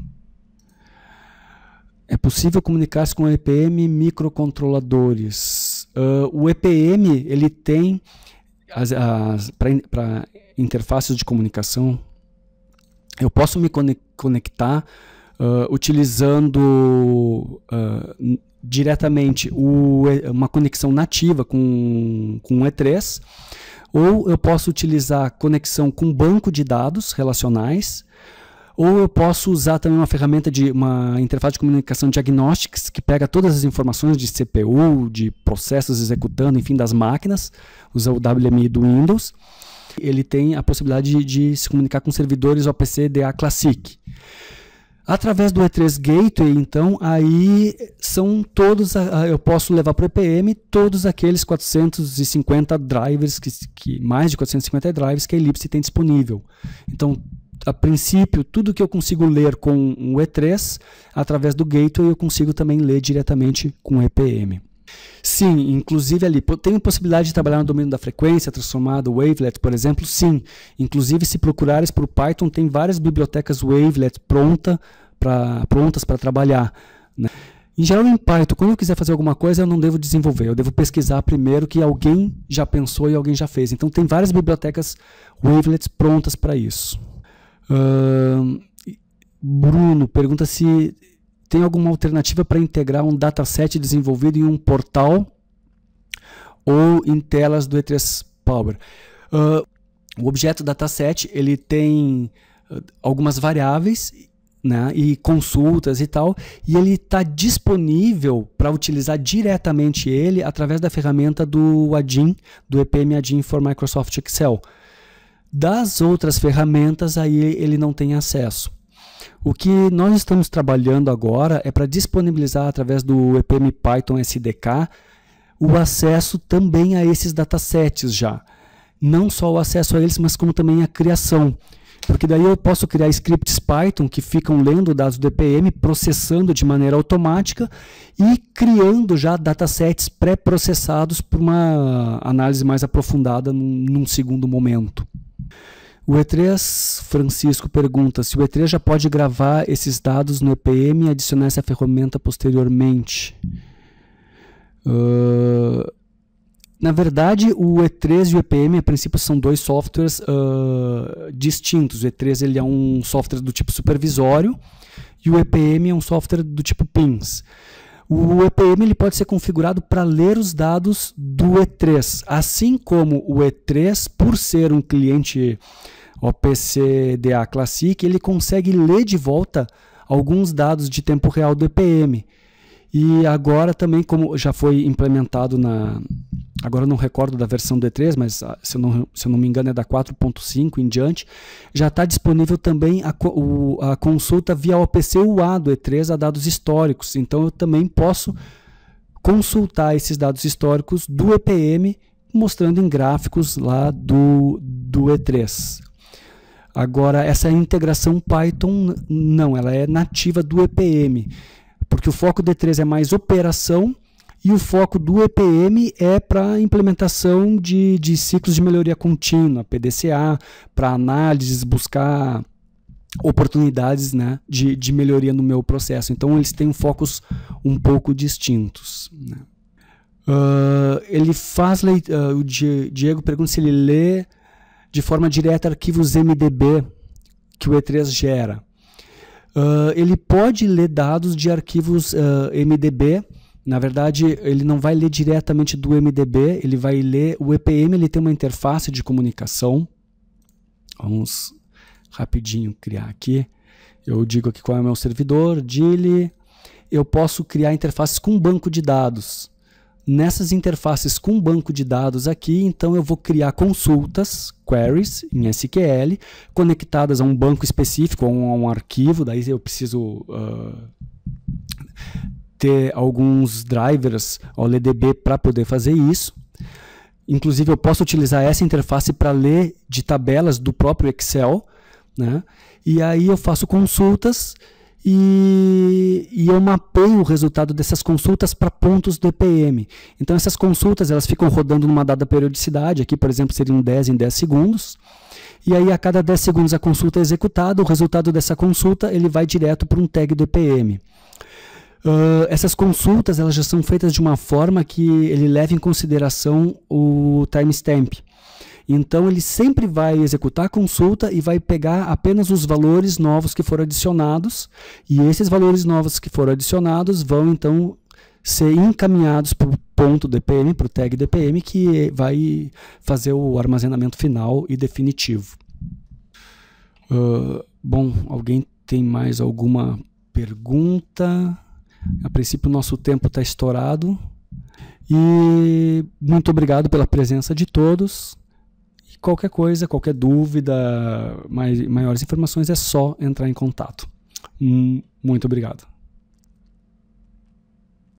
É possível comunicar-se com EPM microcontroladores. Uh, o EPM ele tem para interfaces de comunicação. Eu posso me conectar uh, utilizando uh, diretamente o, uma conexão nativa com, o E3, ou eu posso utilizar conexão com banco de dados relacionais, ou eu posso usar também uma ferramenta de uma interface de comunicação diagnóstica que pega todas as informações de CPU, de processos executando, enfim, das máquinas, usa o WMI do Windows ele tem a possibilidade de, de se comunicar com servidores OPC DA Classic. Através do E3 Gateway, então, aí são todos, eu posso levar para o EPM todos aqueles 450 drivers, que, que, mais de 450 drivers que a Elipse tem disponível. Então, a princípio, tudo que eu consigo ler com o E3, através do Gateway, eu consigo também ler diretamente com o EPM. Sim, inclusive ali. Tem possibilidade de trabalhar no domínio da frequência, transformado, wavelet, por exemplo? Sim. Inclusive, se procurares por Python, tem várias bibliotecas wavelet pronta pra, prontas para trabalhar. Né? Em geral, em Python, quando eu quiser fazer alguma coisa, eu não devo desenvolver. Eu devo pesquisar primeiro que alguém já pensou e alguém já fez. Então, tem várias bibliotecas wavelets prontas para isso. Uh, Bruno pergunta se tem alguma alternativa para integrar um dataset desenvolvido em um portal ou em telas do E3 Power. Uh, o objeto dataset ele tem ah, algumas variáveis né, e consultas e tal, e ele está disponível para utilizar diretamente ele através da ferramenta do Adin, do EPM Adin for Microsoft Excel. Das outras ferramentas, aí ele não tem acesso. O que nós estamos trabalhando agora é para disponibilizar através do EPM Python SDK o acesso também a esses datasets já. Não só o acesso a eles, mas como também a criação. Porque daí eu posso criar scripts Python que ficam lendo dados do EPM, processando de maneira automática e criando já datasets pré-processados para uma análise mais aprofundada num, num segundo momento. O E3 Francisco pergunta se o E3 já pode gravar esses dados no EPM e adicionar essa ferramenta posteriormente. Uh, na verdade, o E3 e o EPM, a princípio, são dois softwares uh, distintos. O E3 ele é um software do tipo supervisório e o EPM é um software do tipo PINS. O EPM ele pode ser configurado para ler os dados do E3, assim como o E3, por ser um cliente OPCDA Classic, ele consegue ler de volta alguns dados de tempo real do EPM. E agora também, como já foi implementado na. Agora eu não recordo da versão D3, mas ah, se eu não, se eu não me engano é da 4.5 em diante, já está disponível também a, o, a consulta via OPC UA do E3 a dados históricos. Então eu também posso consultar esses dados históricos do EPM, mostrando em gráficos lá do, do E3. Agora, essa integração Python, não, ela é nativa do EPM, porque o foco D3 é mais operação e o foco do EPM é para implementação de, de ciclos de melhoria contínua, PDCA, para análises, buscar oportunidades né, de, de melhoria no meu processo. Então, eles têm focos um pouco distintos. Né? Uh, ele faz. Uh, o Diego pergunta se ele lê de forma direta arquivos MDB que o E3 gera. Uh, ele pode ler dados de arquivos uh, ah, MDB. Na verdade, ele não vai ler diretamente do MDB, ele vai ler o EPM, ele tem uma interface de comunicação. Vamos rapidinho criar aqui. Eu digo aqui qual é o meu servidor, DILI. Eu posso criar interfaces com banco de dados nessas interfaces com banco de dados aqui, então eu vou criar consultas, queries em SQL, conectadas a um banco específico, a um, a um arquivo, daí eu preciso uh, ter alguns drivers OLDB para poder fazer isso. Inclusive eu posso utilizar essa interface para ler de tabelas do próprio Excel, né? e aí eu faço consultas, e, e eu mapeio o resultado dessas consultas para pontos do EPM. Então essas consultas elas ficam rodando numa dada periodicidade, aqui por exemplo seriam 10 em 10 segundos, e aí a cada 10 segundos a consulta é executada, o resultado dessa consulta ele vai direto para um tag do EPM. Uh, ah, essas consultas elas já são feitas de uma forma que ele leva em consideração o timestamp. Então ele sempre vai executar a consulta e vai pegar apenas os valores novos que foram adicionados, e esses valores novos que foram adicionados vão então ser encaminhados para o ponto DPM, para o tag DPM, que vai fazer o armazenamento final e definitivo. Uh, bom, alguém tem mais alguma pergunta? A princípio, nosso tempo está estourado. E muito obrigado pela presença de todos. Qualquer coisa, qualquer dúvida, mais, maiores informações é só entrar em contato. Hum, muito obrigado.